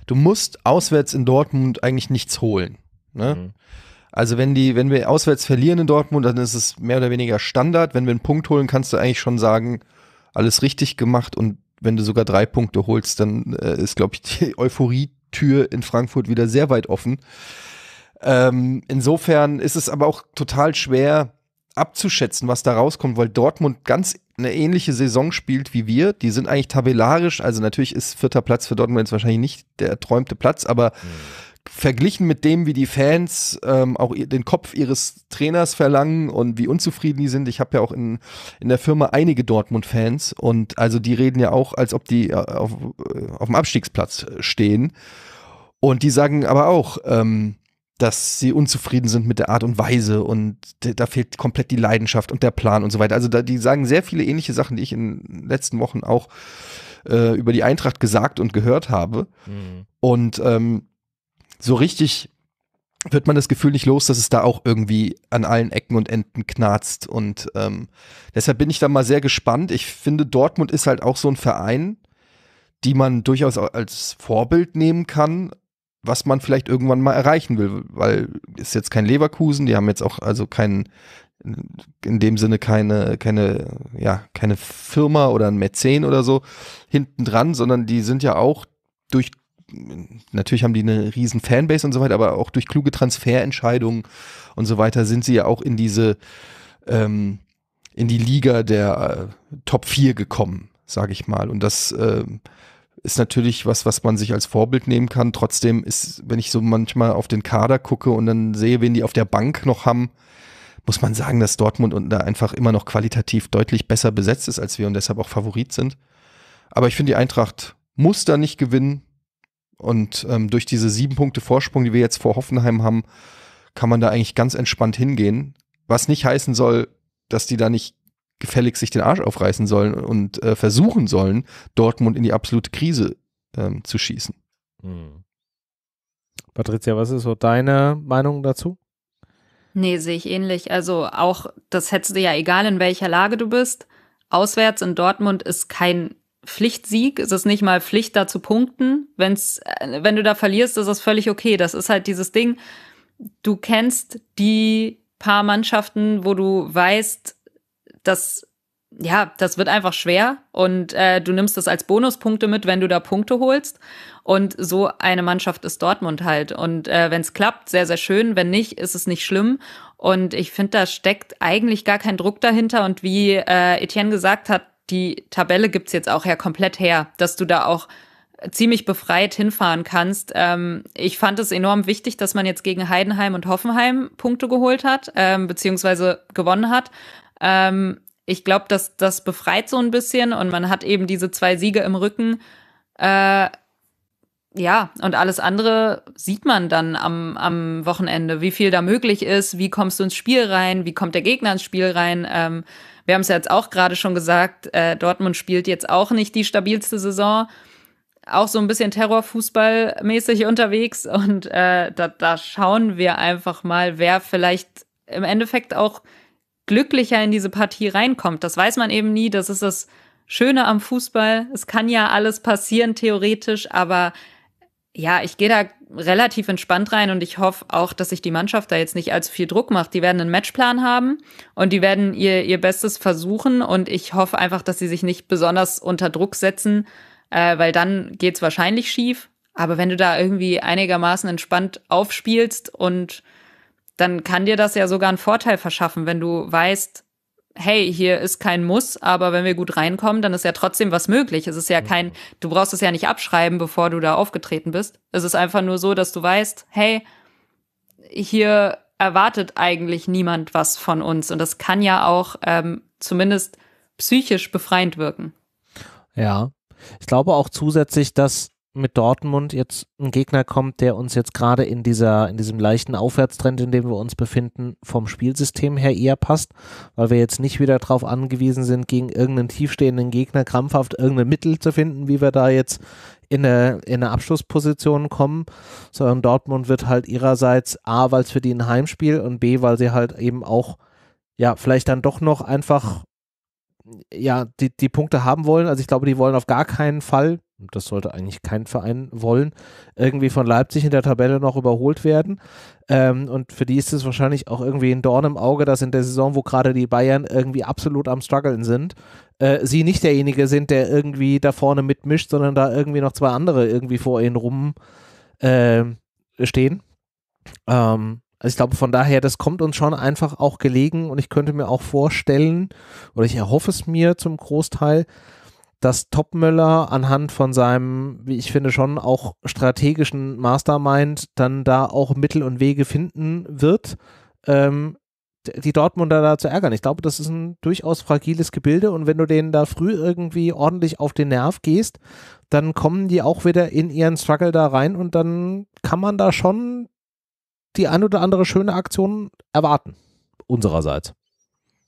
du musst auswärts in Dortmund eigentlich nichts holen. Ne? Mhm. Also wenn die, wenn wir auswärts verlieren in Dortmund, dann ist es mehr oder weniger Standard. Wenn wir einen Punkt holen, kannst du eigentlich schon sagen, alles richtig gemacht. Und wenn du sogar drei Punkte holst, dann äh, ist, glaube ich, die Euphorietür in Frankfurt wieder sehr weit offen. Ähm, insofern ist es aber auch total schwer, abzuschätzen, was da rauskommt, weil Dortmund ganz eine ähnliche Saison spielt wie wir. Die sind eigentlich tabellarisch, also natürlich ist vierter Platz für Dortmund jetzt wahrscheinlich nicht der erträumte Platz, aber mhm. verglichen mit dem, wie die Fans ähm, auch den Kopf ihres Trainers verlangen und wie unzufrieden die sind. Ich habe ja auch in, in der Firma einige Dortmund-Fans und also die reden ja auch, als ob die äh, auf, äh, auf dem Abstiegsplatz stehen. Und die sagen aber auch, ähm, dass sie unzufrieden sind mit der Art und Weise und da fehlt komplett die Leidenschaft und der Plan und so weiter. Also da, die sagen sehr viele ähnliche Sachen, die ich in den letzten Wochen auch äh, über die Eintracht gesagt und gehört habe. Mhm. Und ähm, so richtig wird man das Gefühl nicht los, dass es da auch irgendwie an allen Ecken und Enden knarzt. Und ähm, deshalb bin ich da mal sehr gespannt. Ich finde, Dortmund ist halt auch so ein Verein, die man durchaus als Vorbild nehmen kann, was man vielleicht irgendwann mal erreichen will, weil ist jetzt kein Leverkusen, die haben jetzt auch also keinen in dem Sinne keine keine ja keine Firma oder ein Mäzen oder so hinten dran, sondern die sind ja auch durch natürlich haben die eine riesen Fanbase und so weiter, aber auch durch kluge Transferentscheidungen und so weiter sind sie ja auch in diese ähm, in die Liga der äh, Top 4 gekommen, sage ich mal und das ähm, ist natürlich was, was man sich als Vorbild nehmen kann. Trotzdem ist, wenn ich so manchmal auf den Kader gucke und dann sehe, wen die auf der Bank noch haben, muss man sagen, dass Dortmund und da einfach immer noch qualitativ deutlich besser besetzt ist als wir und deshalb auch Favorit sind. Aber ich finde, die Eintracht muss da nicht gewinnen. Und ähm, durch diese sieben Punkte Vorsprung, die wir jetzt vor Hoffenheim haben, kann man da eigentlich ganz entspannt hingehen. Was nicht heißen soll, dass die da nicht gefällig sich den Arsch aufreißen sollen und äh, versuchen sollen, Dortmund in die absolute Krise ähm, zu schießen. Hm. Patricia, was ist so deine Meinung dazu? Nee, sehe ich ähnlich. Also auch, das hättest du ja egal, in welcher Lage du bist. Auswärts in Dortmund ist kein Pflichtsieg, es ist nicht mal Pflicht, da zu punkten. Wenn's, äh, wenn du da verlierst, ist das völlig okay. Das ist halt dieses Ding, du kennst die paar Mannschaften, wo du weißt, das ja, das wird einfach schwer und äh, du nimmst das als Bonuspunkte mit, wenn du da Punkte holst. Und so eine Mannschaft ist Dortmund halt. Und äh, wenn es klappt, sehr, sehr schön. Wenn nicht, ist es nicht schlimm. Und ich finde, da steckt eigentlich gar kein Druck dahinter. Und wie äh, Etienne gesagt hat, die Tabelle gibt's jetzt auch ja komplett her, dass du da auch ziemlich befreit hinfahren kannst. Ähm, ich fand es enorm wichtig, dass man jetzt gegen Heidenheim und Hoffenheim Punkte geholt hat, ähm, beziehungsweise gewonnen hat. Ähm, ich glaube, dass das befreit so ein bisschen und man hat eben diese zwei Siege im Rücken. Äh, ja, und alles andere sieht man dann am, am Wochenende, wie viel da möglich ist, wie kommst du ins Spiel rein, wie kommt der Gegner ins Spiel rein. Ähm, wir haben es ja jetzt auch gerade schon gesagt, äh, Dortmund spielt jetzt auch nicht die stabilste Saison, auch so ein bisschen Terrorfußballmäßig [LAUGHS] unterwegs und äh, da, da schauen wir einfach mal, wer vielleicht im Endeffekt auch glücklicher in diese Partie reinkommt. Das weiß man eben nie. Das ist das Schöne am Fußball. Es kann ja alles passieren, theoretisch, aber ja, ich gehe da relativ entspannt rein und ich hoffe auch, dass sich die Mannschaft da jetzt nicht allzu viel Druck macht. Die werden einen Matchplan haben und die werden ihr, ihr Bestes versuchen und ich hoffe einfach, dass sie sich nicht besonders unter Druck setzen, äh, weil dann geht es wahrscheinlich schief. Aber wenn du da irgendwie einigermaßen entspannt aufspielst und dann kann dir das ja sogar einen Vorteil verschaffen, wenn du weißt, hey, hier ist kein Muss, aber wenn wir gut reinkommen, dann ist ja trotzdem was möglich. Es ist ja kein, mhm. du brauchst es ja nicht abschreiben, bevor du da aufgetreten bist. Es ist einfach nur so, dass du weißt, hey, hier erwartet eigentlich niemand was von uns. Und das kann ja auch ähm, zumindest psychisch befreiend wirken. Ja. Ich glaube auch zusätzlich, dass mit Dortmund jetzt ein Gegner kommt, der uns jetzt gerade in dieser, in diesem leichten Aufwärtstrend, in dem wir uns befinden, vom Spielsystem her eher passt, weil wir jetzt nicht wieder darauf angewiesen sind, gegen irgendeinen tiefstehenden Gegner krampfhaft irgendein Mittel zu finden, wie wir da jetzt in eine, in eine Abschlussposition kommen, sondern Dortmund wird halt ihrerseits A, weil es für die ein Heimspiel und B, weil sie halt eben auch, ja, vielleicht dann doch noch einfach ja, die, die Punkte haben wollen. Also ich glaube, die wollen auf gar keinen Fall das sollte eigentlich kein Verein wollen, irgendwie von Leipzig in der Tabelle noch überholt werden. Ähm, und für die ist es wahrscheinlich auch irgendwie ein Dorn im Auge, dass in der Saison, wo gerade die Bayern irgendwie absolut am struggeln sind, äh, sie nicht derjenige sind, der irgendwie da vorne mitmischt, sondern da irgendwie noch zwei andere irgendwie vor ihnen rum äh, stehen. Ähm, also ich glaube, von daher, das kommt uns schon einfach auch gelegen und ich könnte mir auch vorstellen, oder ich erhoffe es mir zum Großteil, dass Topmöller anhand von seinem, wie ich finde, schon auch strategischen Mastermind dann da auch Mittel und Wege finden wird, ähm, die Dortmunder da zu ärgern. Ich glaube, das ist ein durchaus fragiles Gebilde und wenn du denen da früh irgendwie ordentlich auf den Nerv gehst, dann kommen die auch wieder in ihren Struggle da rein und dann kann man da schon die ein oder andere schöne Aktion erwarten, unsererseits.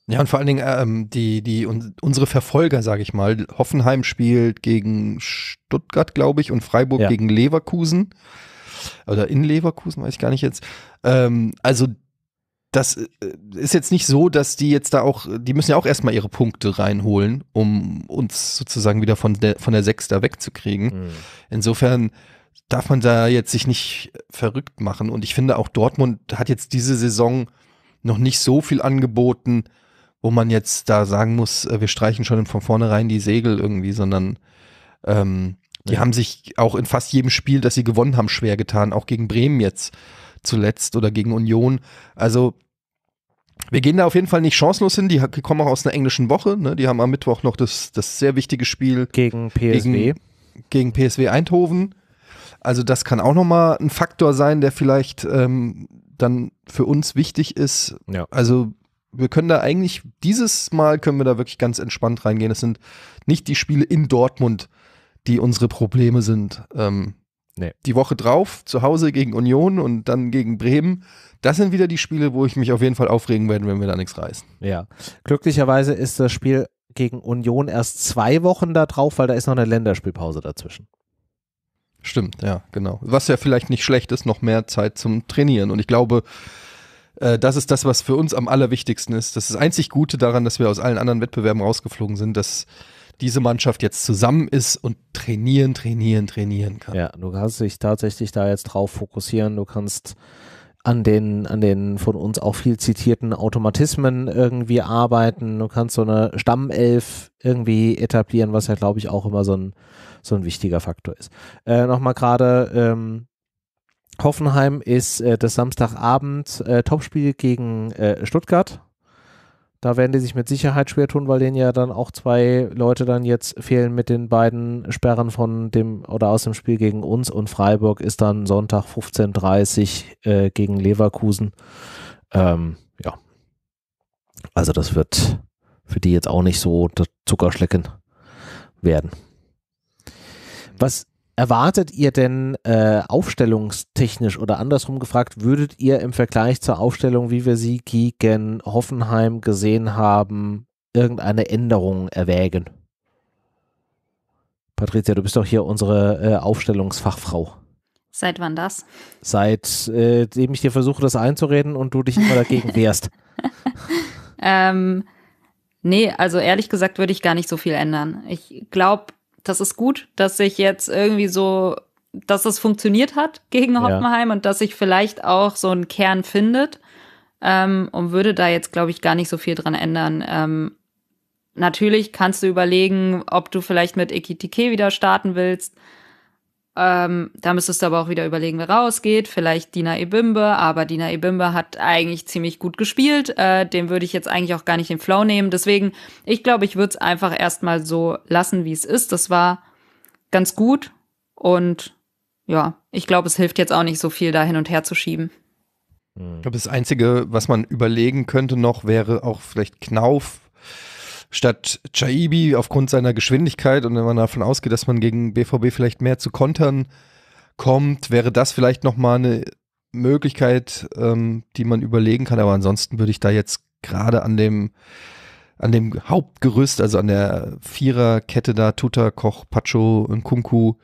Ja, und vor allen Dingen ähm, die, die, un, unsere Verfolger, sage ich mal. Hoffenheim spielt gegen Stuttgart, glaube ich, und Freiburg ja. gegen Leverkusen. Oder in Leverkusen, weiß ich gar nicht jetzt. Ähm, also das äh, ist jetzt nicht so, dass die jetzt da auch, die müssen ja auch erstmal ihre Punkte reinholen, um uns sozusagen wieder von der, von der Sechs wegzukriegen. Mhm. Insofern darf man da jetzt sich nicht verrückt machen. Und ich finde auch Dortmund hat jetzt diese Saison noch nicht so viel angeboten, wo man jetzt da sagen muss, äh, wir streichen schon von vornherein die Segel irgendwie, sondern ähm, die ja. haben sich auch in fast jedem Spiel, das sie gewonnen haben, schwer getan, auch gegen Bremen jetzt zuletzt oder gegen Union. Also wir gehen da auf jeden Fall nicht chancenlos hin. Die kommen auch aus einer englischen Woche. Ne? Die haben am Mittwoch noch das, das sehr wichtige Spiel gegen PSW. Gegen, gegen PSW Eindhoven. Also das kann auch nochmal ein Faktor sein, der vielleicht ähm, dann für uns wichtig ist. Ja. Also wir können da eigentlich, dieses Mal können wir da wirklich ganz entspannt reingehen. Es sind nicht die Spiele in Dortmund, die unsere Probleme sind. Ähm, nee. Die Woche drauf, zu Hause gegen Union und dann gegen Bremen, das sind wieder die Spiele, wo ich mich auf jeden Fall aufregen werde, wenn wir da nichts reißen. Ja, glücklicherweise ist das Spiel gegen Union erst zwei Wochen da drauf, weil da ist noch eine Länderspielpause dazwischen. Stimmt, ja, genau. Was ja vielleicht nicht schlecht ist, noch mehr Zeit zum Trainieren. Und ich glaube, äh, das ist das, was für uns am allerwichtigsten ist. Das ist das einzig Gute daran, dass wir aus allen anderen Wettbewerben rausgeflogen sind, dass diese Mannschaft jetzt zusammen ist und trainieren, trainieren, trainieren kann. Ja, du kannst dich tatsächlich da jetzt drauf fokussieren. Du kannst an den, an den von uns auch viel zitierten Automatismen irgendwie arbeiten. Du kannst so eine Stammelf irgendwie etablieren, was ja, glaube ich, auch immer so ein, so ein wichtiger Faktor ist. Äh, Nochmal gerade ähm, Hoffenheim ist äh, das Samstagabend äh, Topspiel gegen äh, Stuttgart. Da werden die sich mit Sicherheit schwer tun, weil denen ja dann auch zwei Leute dann jetzt fehlen mit den beiden Sperren von dem oder aus dem Spiel gegen uns und Freiburg ist dann Sonntag 15.30 Uhr äh, gegen Leverkusen. Ähm, ja. Also das wird für die jetzt auch nicht so der Zuckerschlecken werden. Was Erwartet ihr denn äh, aufstellungstechnisch oder andersrum gefragt, würdet ihr im Vergleich zur Aufstellung, wie wir sie gegen Hoffenheim gesehen haben, irgendeine Änderung erwägen? Patricia, du bist doch hier unsere äh, Aufstellungsfachfrau. Seit wann das? Seitdem äh, ich dir versuche, das einzureden und du dich immer dagegen [LAUGHS] wehrst. ähm, nee, also ehrlich gesagt würde ich gar nicht so viel ändern. Ich glaube, das ist gut, dass ich jetzt irgendwie so, dass es funktioniert hat gegen Hoppenheim ja. und dass sich vielleicht auch so ein Kern findet. Ähm, und würde da jetzt, glaube ich, gar nicht so viel dran ändern. Ähm, natürlich kannst du überlegen, ob du vielleicht mit Ikitike wieder starten willst. Ähm, da müsstest du aber auch wieder überlegen, wer rausgeht. Vielleicht Dina Ebimbe, aber Dina Ebimbe hat eigentlich ziemlich gut gespielt. Äh, dem würde ich jetzt eigentlich auch gar nicht den Flow nehmen. Deswegen, ich glaube, ich würde es einfach erstmal so lassen, wie es ist. Das war ganz gut. Und ja, ich glaube, es hilft jetzt auch nicht so viel, da hin und her zu schieben. Hm. Ich glaube, das Einzige, was man überlegen könnte noch, wäre auch vielleicht Knauf statt Chaibi aufgrund seiner Geschwindigkeit und wenn man davon ausgeht, dass man gegen BVB vielleicht mehr zu kontern kommt, wäre das vielleicht nochmal eine Möglichkeit, ähm, die man überlegen kann. Aber ansonsten würde ich da jetzt gerade an dem, an dem Hauptgerüst, also an der Viererkette da, Tuta, Koch, Pacho und Kunku,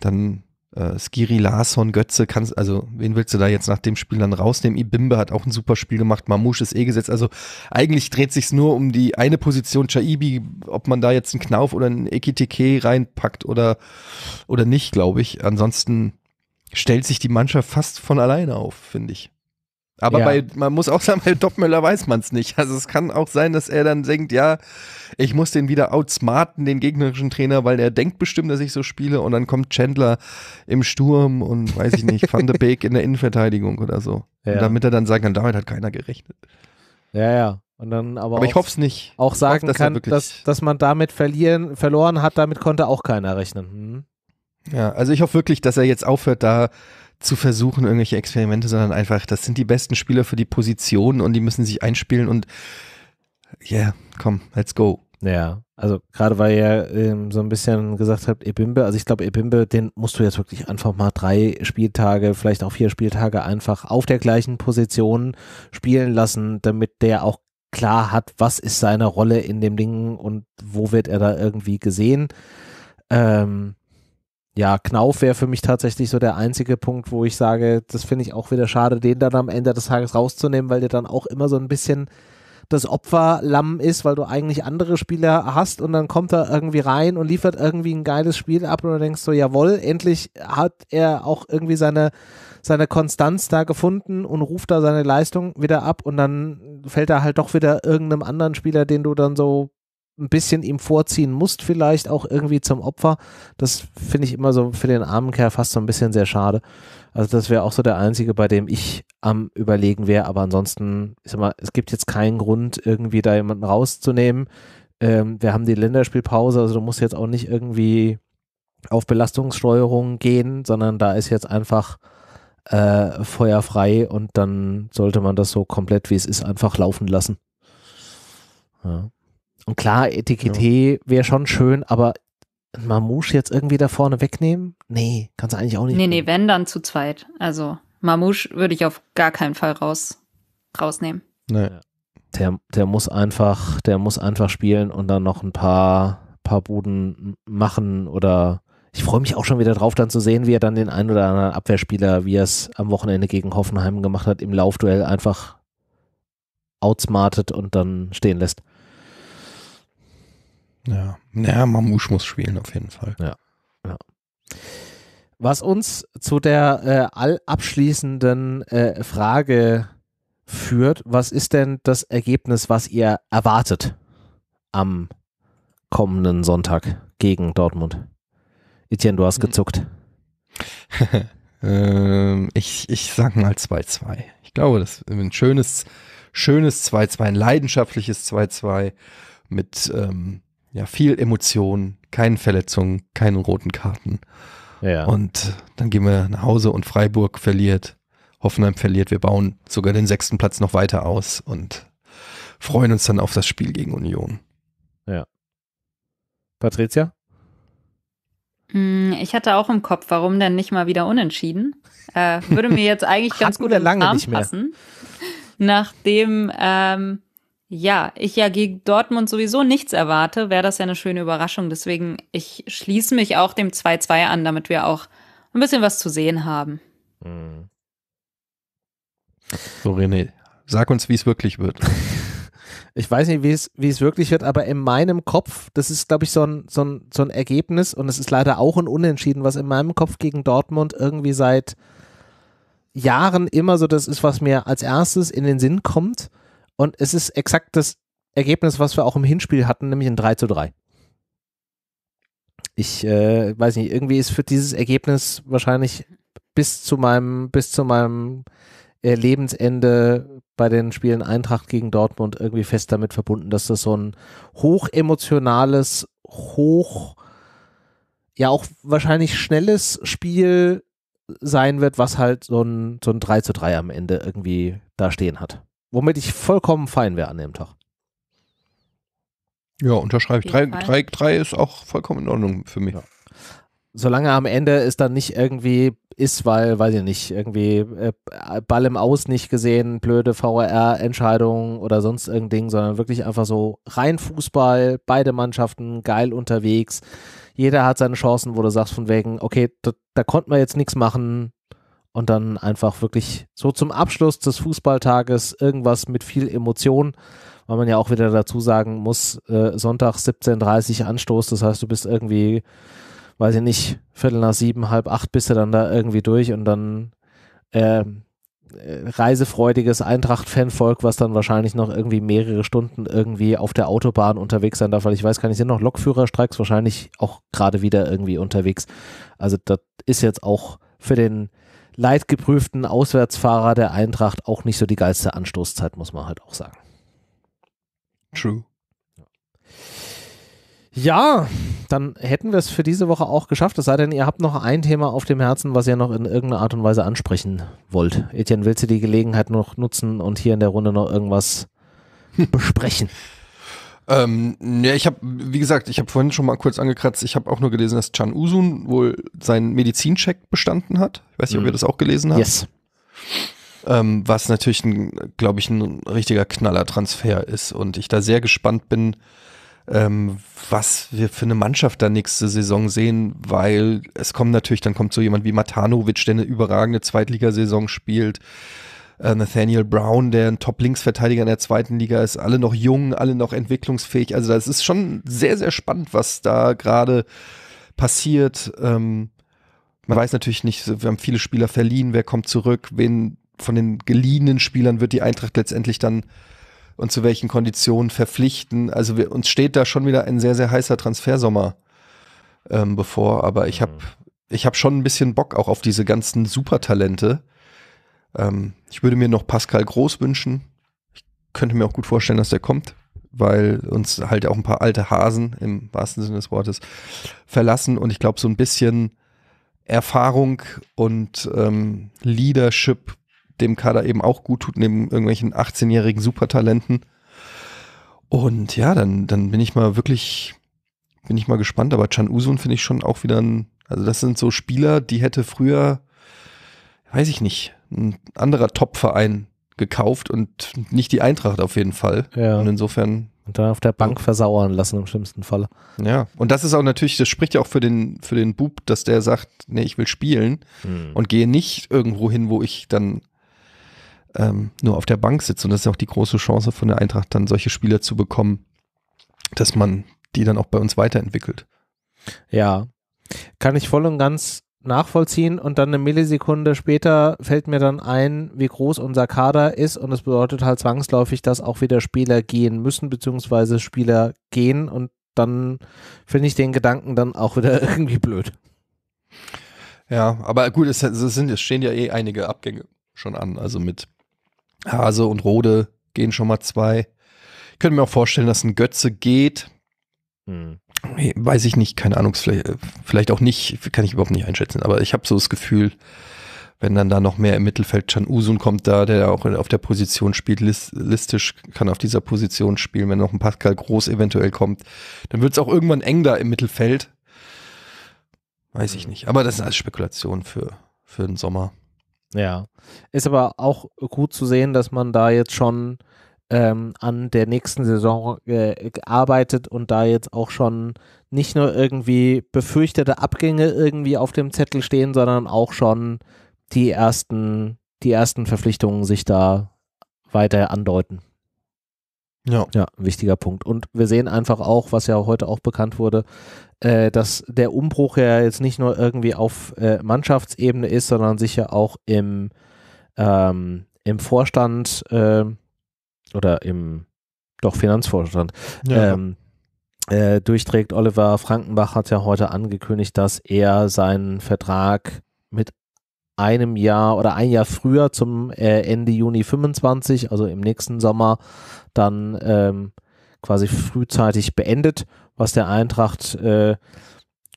dann äh, Skiri, Larsson, Götze, kannst, also wen willst du da jetzt nach dem Spiel dann rausnehmen? Ibimbe hat auch ein super Spiel gemacht, Mamouche ist eh gesetzt. Also eigentlich dreht sich's nur um die eine Position Chaibi, ob man da jetzt einen Knauf oder einen Ekiteke reinpackt oder, oder nicht, glaube ich. Ansonsten stellt sich die Mannschaft fast von alleine auf, finde ich. Aber ja. bei, man muss auch sagen, bei Doppmüller weiß man es nicht. Also es kann auch sein, dass er dann denkt, ja, ich muss den wieder outsmarten, den gegnerischen Trainer, weil er denkt bestimmt, dass ich so spiele und dann kommt Chandler im Sturm und weiß ich nicht, Van de [LAUGHS] Beek in der Innenverteidigung oder so. Ja. damit er dann sagen kann, damit hat keiner gerechnet. Ja, ja. Und dann aber, aber ich hoffe es nicht. Auch sagen hoffe, dass kann, dass, dass man damit verlieren, verloren hat, damit konnte auch keiner rechnen. Hm? Ja, also ich hoffe wirklich, dass er jetzt aufhört, da zu versuchen, irgendwelche Experimente, sondern einfach, das sind die besten Spieler für die Position und die müssen sich einspielen und yeah, komm, let's go. Ja, also gerade weil ihr ähm, so ein bisschen gesagt habt, Ebimbe, also ich glaube, Ebimbe, den musst du jetzt wirklich einfach mal drei Spieltage, vielleicht auch vier Spieltage einfach auf der gleichen Position spielen lassen, damit der auch klar hat, was ist seine Rolle in dem Ding und wo wird er da irgendwie gesehen. Ähm, ja, Knauf wäre für mich tatsächlich so der einzige Punkt, wo ich sage, das finde ich auch wieder schade, den dann am Ende des Tages rauszunehmen, weil der dann auch immer so ein bisschen das Opferlamm ist, weil du eigentlich andere Spieler hast und dann kommt er irgendwie rein und liefert irgendwie ein geiles Spiel ab und du denkst so, jawohl, endlich hat er auch irgendwie seine, seine Konstanz da gefunden und ruft da seine Leistung wieder ab und dann fällt er halt doch wieder irgendeinem anderen Spieler, den du dann so ein bisschen ihm vorziehen musst, vielleicht auch irgendwie zum Opfer. Das finde ich immer so für den armen Kerl fast so ein bisschen sehr schade. Also das wäre auch so der einzige, bei dem ich am überlegen wäre. Aber ansonsten, ich sag mal, es gibt jetzt keinen Grund, irgendwie da jemanden rauszunehmen. Ähm, wir haben die Länderspielpause, also du musst jetzt auch nicht irgendwie auf Belastungssteuerung gehen, sondern da ist jetzt einfach äh, Feuer frei und dann sollte man das so komplett, wie es ist, einfach laufen lassen. Ja. Und klar, Etikette ja. wäre schon schön, aber Mamouche jetzt irgendwie da vorne wegnehmen? Nee, kannst du eigentlich auch nicht. Nee, nehmen. nee, wenn, dann zu zweit. Also Mamouche würde ich auf gar keinen Fall raus, rausnehmen. Nee. Der, der muss einfach, der muss einfach spielen und dann noch ein paar, paar Buden machen oder ich freue mich auch schon wieder drauf, dann zu sehen, wie er dann den einen oder anderen Abwehrspieler, wie er es am Wochenende gegen Hoffenheim gemacht hat, im Laufduell einfach outsmartet und dann stehen lässt. Ja, naja, Mamouche muss spielen auf jeden Fall. Ja. ja. Was uns zu der äh, allabschließenden äh, Frage führt, was ist denn das Ergebnis, was ihr erwartet am kommenden Sonntag gegen Dortmund? Etienne, du hast hm. gezuckt. [LAUGHS] ähm, ich, ich sag mal 2-2. Ich glaube, das ist ein schönes, schönes 2-2, ein leidenschaftliches 2-2 mit ähm, ja, viel Emotion, keine Verletzungen, keine roten Karten. Ja. Und dann gehen wir nach Hause und Freiburg verliert, Hoffenheim verliert. Wir bauen sogar den sechsten Platz noch weiter aus und freuen uns dann auf das Spiel gegen Union. Ja. Patricia? Mm, ich hatte auch im Kopf, warum denn nicht mal wieder unentschieden? Äh, würde mir jetzt [LAUGHS] eigentlich ganz gut lange passen, nachdem ähm, ja, ich ja gegen Dortmund sowieso nichts erwarte, wäre das ja eine schöne Überraschung. Deswegen, ich schließe mich auch dem 2-2 an, damit wir auch ein bisschen was zu sehen haben. Mhm. So, René, sag uns, wie es wirklich wird. [LAUGHS] Ich weiß nicht, wie es, wie es wirklich wird, aber in meinem Kopf, das ist, glaube ich, so ein, so, ein, so ein Ergebnis und es ist leider auch ein Unentschieden, was in meinem Kopf gegen Dortmund irgendwie seit Jahren immer so das ist, was mir als erstes in den Sinn kommt. Und es ist exakt das Ergebnis, was wir auch im Hinspiel hatten, nämlich ein 3 zu 3. Ich äh, weiß nicht, irgendwie ist für dieses Ergebnis wahrscheinlich bis zu meinem, bis zu meinem äh, Lebensende bei den Spielen Eintracht gegen Dortmund irgendwie fest damit verbunden, dass das so ein hochemotionales, hoch, ja auch wahrscheinlich schnelles Spiel sein wird, was halt so ein, so ein 3 zu 3 am Ende irgendwie da stehen hat womit ich vollkommen fein wäre an dem Tag. Ja, unterschreibe ich. Drei, drei, drei ist auch vollkommen in Ordnung für mich. Ja. Solange am Ende es dann nicht irgendwie ist, weil, weiß ich nicht, irgendwie äh, Ball im Aus nicht gesehen, blöde VR-Entscheidungen oder sonst irgendein Ding, sondern wirklich einfach so rein Fußball, beide Mannschaften geil unterwegs. Jeder hat seine Chancen, wo du sagst von wegen, okay, da, da konnte man jetzt nichts machen, und dann einfach wirklich so zum Abschluss des Fußballtages irgendwas mit viel Emotion, weil man ja auch wieder dazu sagen muss, äh, Sonntag 17.30 Uhr Anstoß, das heißt, du bist irgendwie, weiß ich nicht, Viertel nach sieben, halb acht bist du dann da irgendwie durch und dann ähm, äh, reisefreudiges Eintracht-Fanvolk, was dann wahrscheinlich noch irgendwie mehrere Stunden irgendwie auf der Autobahn unterwegs sein darf, weil ich weiß gar nicht, sind noch Lokführerstreiks wahrscheinlich auch gerade wieder irgendwie unterwegs. Also das ist jetzt auch für den leidgeprüften Auswärtsfahrer der Eintracht auch nicht so die geilste Anstoßzeit, muss man halt auch sagen. True. Ja, dann hätten wir es für diese Woche auch geschafft. Es sei denn, ihr habt noch ein Thema auf dem Herzen, was ihr noch in irgendeiner Art und Weise ansprechen wollt. Etienne, willst du die Gelegenheit noch nutzen und hier in der Runde noch irgendwas [LAUGHS] besprechen? Ähm, ja, ich habe, wie gesagt, ich habe vorhin schon mal kurz angekratzt, ich habe auch nur gelesen, dass Chan Usun wohl seinen Medizincheck bestanden hat. Ich weiß nicht, mhm. ob ihr mhm. das auch gelesen habt. Yes. Ähm, was natürlich, glaube ich, ein richtiger Knallertransfer ist und ich da sehr gespannt bin, ähm, was wir für eine Mannschaft da nächste Saison sehen, weil es kommt natürlich, dann kommt so jemand wie Matanovic, der eine überragende Zweitligasaison spielt. Äh, Nathaniel Brown, der ein top links verteidiger in der zweiten Liga ist, alle noch jung, alle noch entwicklungsfähig. Also das ist schon sehr, sehr spannend, was da gerade passiert. Ähm, man weiß natürlich nicht, wir haben viele Spieler verliehen, wer kommt zurück, wen von den geliehenen Spielern wird die Eintracht letztendlich dann und zu welchen Konditionen verpflichten. Also wir, uns steht da schon wieder ein sehr, sehr heißer Transfersommer ähm, bevor, aber ich habe mhm. ich hab schon ein bisschen Bock auch auf diese ganzen Supertalente. Ähm, ich würde mir noch Pascal Groß wünschen. Ich könnte mir auch gut vorstellen, dass der kommt, weil uns halt auch ein paar alte Hasen im wahrsten Sinne des Wortes verlassen. Und ich glaube, so ein bisschen Erfahrung und ähm, Leadership dem Kader eben auch gut tut, neben irgendwelchen 18-jährigen Supertalenten. Und ja, dann, dann bin ich mal wirklich, bin ich mal gespannt. Aber Chan Usun finde ich schon auch wieder ein, also das sind so Spieler, die hätte früher weiß ich nicht, ein anderer Top-Verein gekauft und nicht die Eintracht auf jeden Fall. Ja. Und insofern. Und dann auf der Bank versauern lassen im schlimmsten Fall. Ja. Und das ist auch natürlich, das spricht ja auch für den, für den Bub, dass der sagt, nee, ich will spielen hm. und gehe nicht irgendwo hin, wo ich dann ähm, nur auf der Bank sitze. Und das ist ja auch die große Chance von der Eintracht, dann solche Spieler zu bekommen, dass man die dann auch bei uns weiterentwickelt. Ja. Kann ich voll und ganz nachvollziehen und dann eine Millisekunde später fällt mir dann ein, wie groß unser Kader ist und das bedeutet halt zwangsläufig, dass auch wieder Spieler gehen müssen, beziehungsweise Spieler gehen und dann finde ich den Gedanken dann auch wieder [LAUGHS] irgendwie blöd. Ja, aber gut, es, es, sind, es stehen ja eh einige Abgänge schon an, also mit Hase und Rode gehen schon mal zwei. Ich könnte mir auch vorstellen, dass ein Götze geht. Hm. Weiß ich nicht, keine Ahnung, vielleicht, vielleicht auch nicht, kann ich überhaupt nicht einschätzen, aber ich habe so das Gefühl, wenn dann da noch mehr im Mittelfeld Chan Usun kommt da, der auch auf der Position spielt, list, listisch kann auf dieser Position spielen, wenn noch ein Pascal Groß eventuell kommt, dann wird es auch irgendwann eng da im Mittelfeld. Weiß ich hm. nicht. Aber das ist alles Spekulation für, für den Sommer. Ja. Ist aber auch gut zu sehen, dass man da jetzt schon ähm, an der nächsten Saison äh, gearbeitet und da jetzt auch schon nicht nur irgendwie befürchtete Abgänge irgendwie auf dem Zettel stehen, sondern auch schon die ersten, die ersten Verpflichtungen sich da weiter andeuten. Ja. ja, wichtiger Punkt. Und wir sehen einfach auch, was ja heute auch bekannt wurde, äh, dass der Umbruch ja jetzt nicht nur irgendwie auf äh, Mannschaftsebene ist, sondern sicher auch im, ähm, im Vorstand äh, oder im doch Finanzvorstand ja. ähm, äh, durchträgt. Oliver Frankenbach hat ja heute angekündigt, dass er seinen Vertrag mit einem Jahr oder ein Jahr früher zum äh, Ende Juni 25, also im nächsten Sommer, dann ähm, quasi frühzeitig beendet, was der Eintracht äh,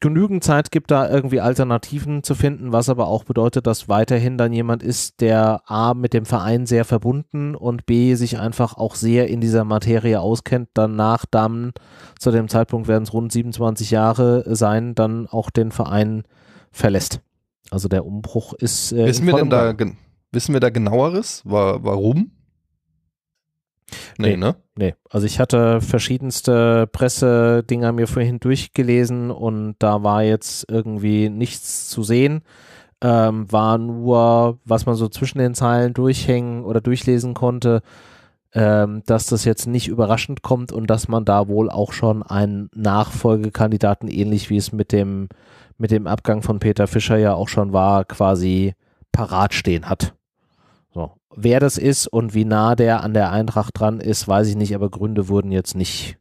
genügend Zeit gibt, da irgendwie Alternativen zu finden, was aber auch bedeutet, dass weiterhin dann jemand ist, der A mit dem Verein sehr verbunden und B sich einfach auch sehr in dieser Materie auskennt, danach dann, zu dem Zeitpunkt werden es rund 27 Jahre sein, dann auch den Verein verlässt. Also der Umbruch ist. Äh, wissen, wir denn da, wissen wir da genaueres, wa warum? Nee, nee, ne? Nee. Also ich hatte verschiedenste Pressedinger mir vorhin durchgelesen und da war jetzt irgendwie nichts zu sehen. Ähm, war nur, was man so zwischen den Zeilen durchhängen oder durchlesen konnte, ähm, dass das jetzt nicht überraschend kommt und dass man da wohl auch schon einen Nachfolgekandidaten, ähnlich wie es mit dem, mit dem Abgang von Peter Fischer ja auch schon war, quasi parat stehen hat. Wer das ist und wie nah der an der Eintracht dran ist, weiß ich nicht, aber Gründe wurden jetzt nicht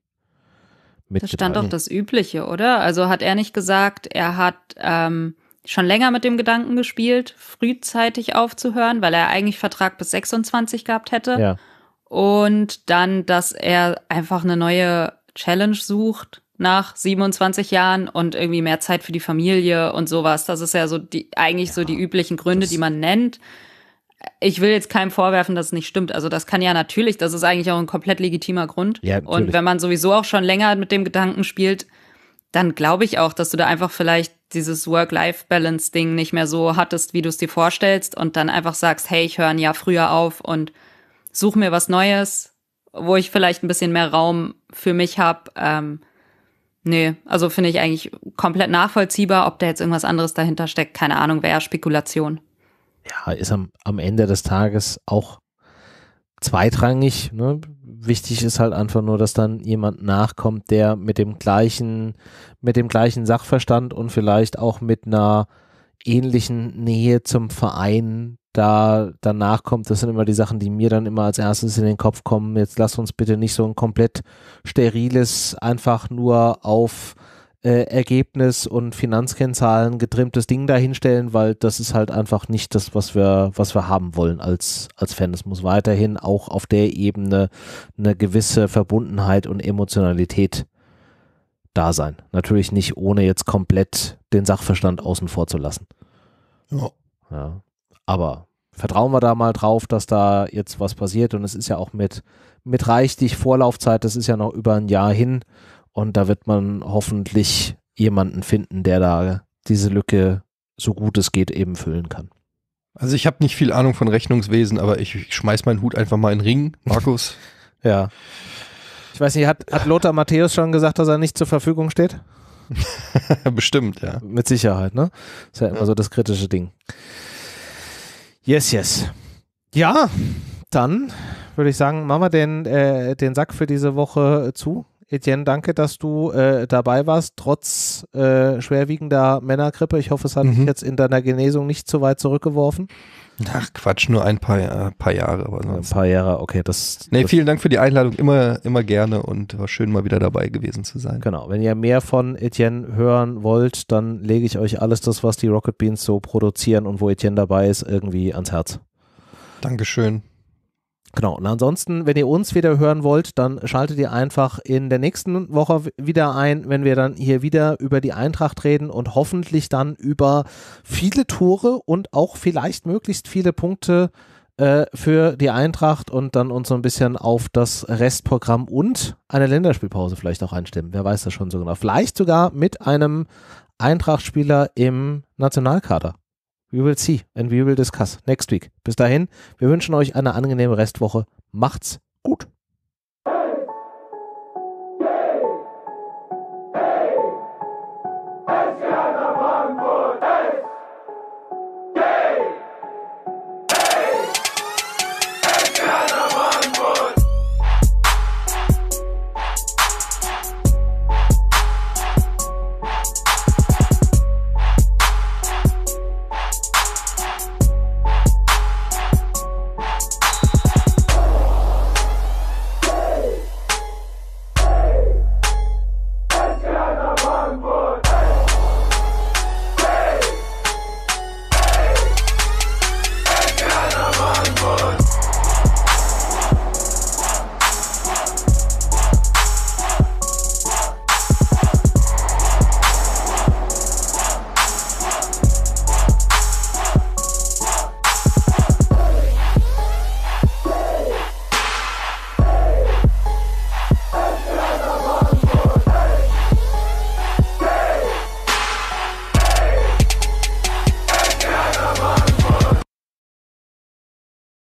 mitgeteilt. Da stand doch das Übliche, oder? Also hat er nicht gesagt, er hat ähm, schon länger mit dem Gedanken gespielt, frühzeitig aufzuhören, weil er eigentlich Vertrag bis 26 gehabt hätte. Ja. Und dann, dass er einfach eine neue Challenge sucht nach 27 Jahren und irgendwie mehr Zeit für die Familie und sowas. Das ist ja so die eigentlich ja, so die üblichen Gründe, die man nennt ich will jetzt keinem vorwerfen, dass es nicht stimmt. Also das kann ja natürlich, das ist eigentlich auch ein komplett legitimer Grund. Ja, natürlich. und wenn man sowieso auch schon länger mit dem Gedanken spielt, dann glaube ich auch, dass du da einfach vielleicht dieses Work-Life-Balance-Ding nicht mehr so hattest, wie du es dir vorstellst und dann einfach sagst, hey, ich höre ein Jahr früher auf und suche mir was Neues, wo ich vielleicht ein bisschen mehr Raum für mich habe. Ähm, nee, also finde ich eigentlich komplett nachvollziehbar, ob da jetzt irgendwas anderes dahinter steckt. Keine Ahnung, wäre Spekulation ja, ist am, am Ende des Tages auch zweitrangig. Ne? Wichtig ist halt einfach nur, dass dann jemand nachkommt, der mit dem gleichen, mit dem gleichen Sachverstand und vielleicht auch mit einer ähnlichen Nähe zum Verein da danach kommt, das sind immer die Sachen, die mir dann immer als erstes in den Kopf kommen. Jetzt lasst uns bitte nicht so ein komplett steriles, einfach nur auf äh, Ergebnis und Finanzkennzahlen getrimmtes Ding dahinstellen, weil das ist halt einfach nicht das, was wir, was wir haben wollen als, als Fan. Es muss weiterhin auch auf der Ebene eine gewisse Verbundenheit und Emotionalität da sein. Natürlich nicht, ohne jetzt komplett den Sachverstand außen vor zu lassen. Ja. ja. Aber vertrauen wir da mal drauf, dass da jetzt was passiert. Und es ist ja auch mit, mit reichlich Vorlaufzeit, das ist ja noch über ein Jahr hin. Und da wird man hoffentlich jemanden finden, der da diese Lücke so gut es geht eben füllen kann. Also ich habe nicht viel Ahnung von Rechnungswesen, aber ich, ich schmeiß meinen Hut einfach mal in den Ring, Markus. [LAUGHS] ja. Ich weiß nicht, hat, hat Lothar Matthäus schon gesagt, dass er nicht zur Verfügung steht? [LAUGHS] Bestimmt, ja. Mit Sicherheit, ne? Ist ja immer so das kritische Ding. Yes, yes. Ja, dann würde ich sagen, machen wir den, äh, den Sack für diese Woche zu. Etienne, danke, dass du äh, dabei warst, trotz äh, schwerwiegender Männergrippe. Ich hoffe, es hat mhm. dich jetzt in deiner Genesung nicht zu weit zurückgeworfen. Ach Quatsch, nur ein paar, äh, paar Jahre. Aber sonst. Ein paar Jahre, okay. Das, nee, das vielen Dank für die Einladung, immer, immer gerne und war schön, mal wieder dabei gewesen zu sein. Genau, wenn ihr mehr von Etienne hören wollt, dann lege ich euch alles das, was die Rocket Beans so produzieren und wo Etienne dabei ist, irgendwie ans Herz. Dankeschön. Genau, und ansonsten, wenn ihr uns wieder hören wollt, dann schaltet ihr einfach in der nächsten Woche wieder ein, wenn wir dann hier wieder über die Eintracht reden und hoffentlich dann über viele Tore und auch vielleicht möglichst viele Punkte äh, für die Eintracht und dann uns so ein bisschen auf das Restprogramm und eine Länderspielpause vielleicht auch einstimmen. Wer weiß das schon so genau. Vielleicht sogar mit einem eintracht im Nationalkader. We will see and we will discuss next week. Bis dahin, wir wünschen euch eine angenehme Restwoche. Macht's gut.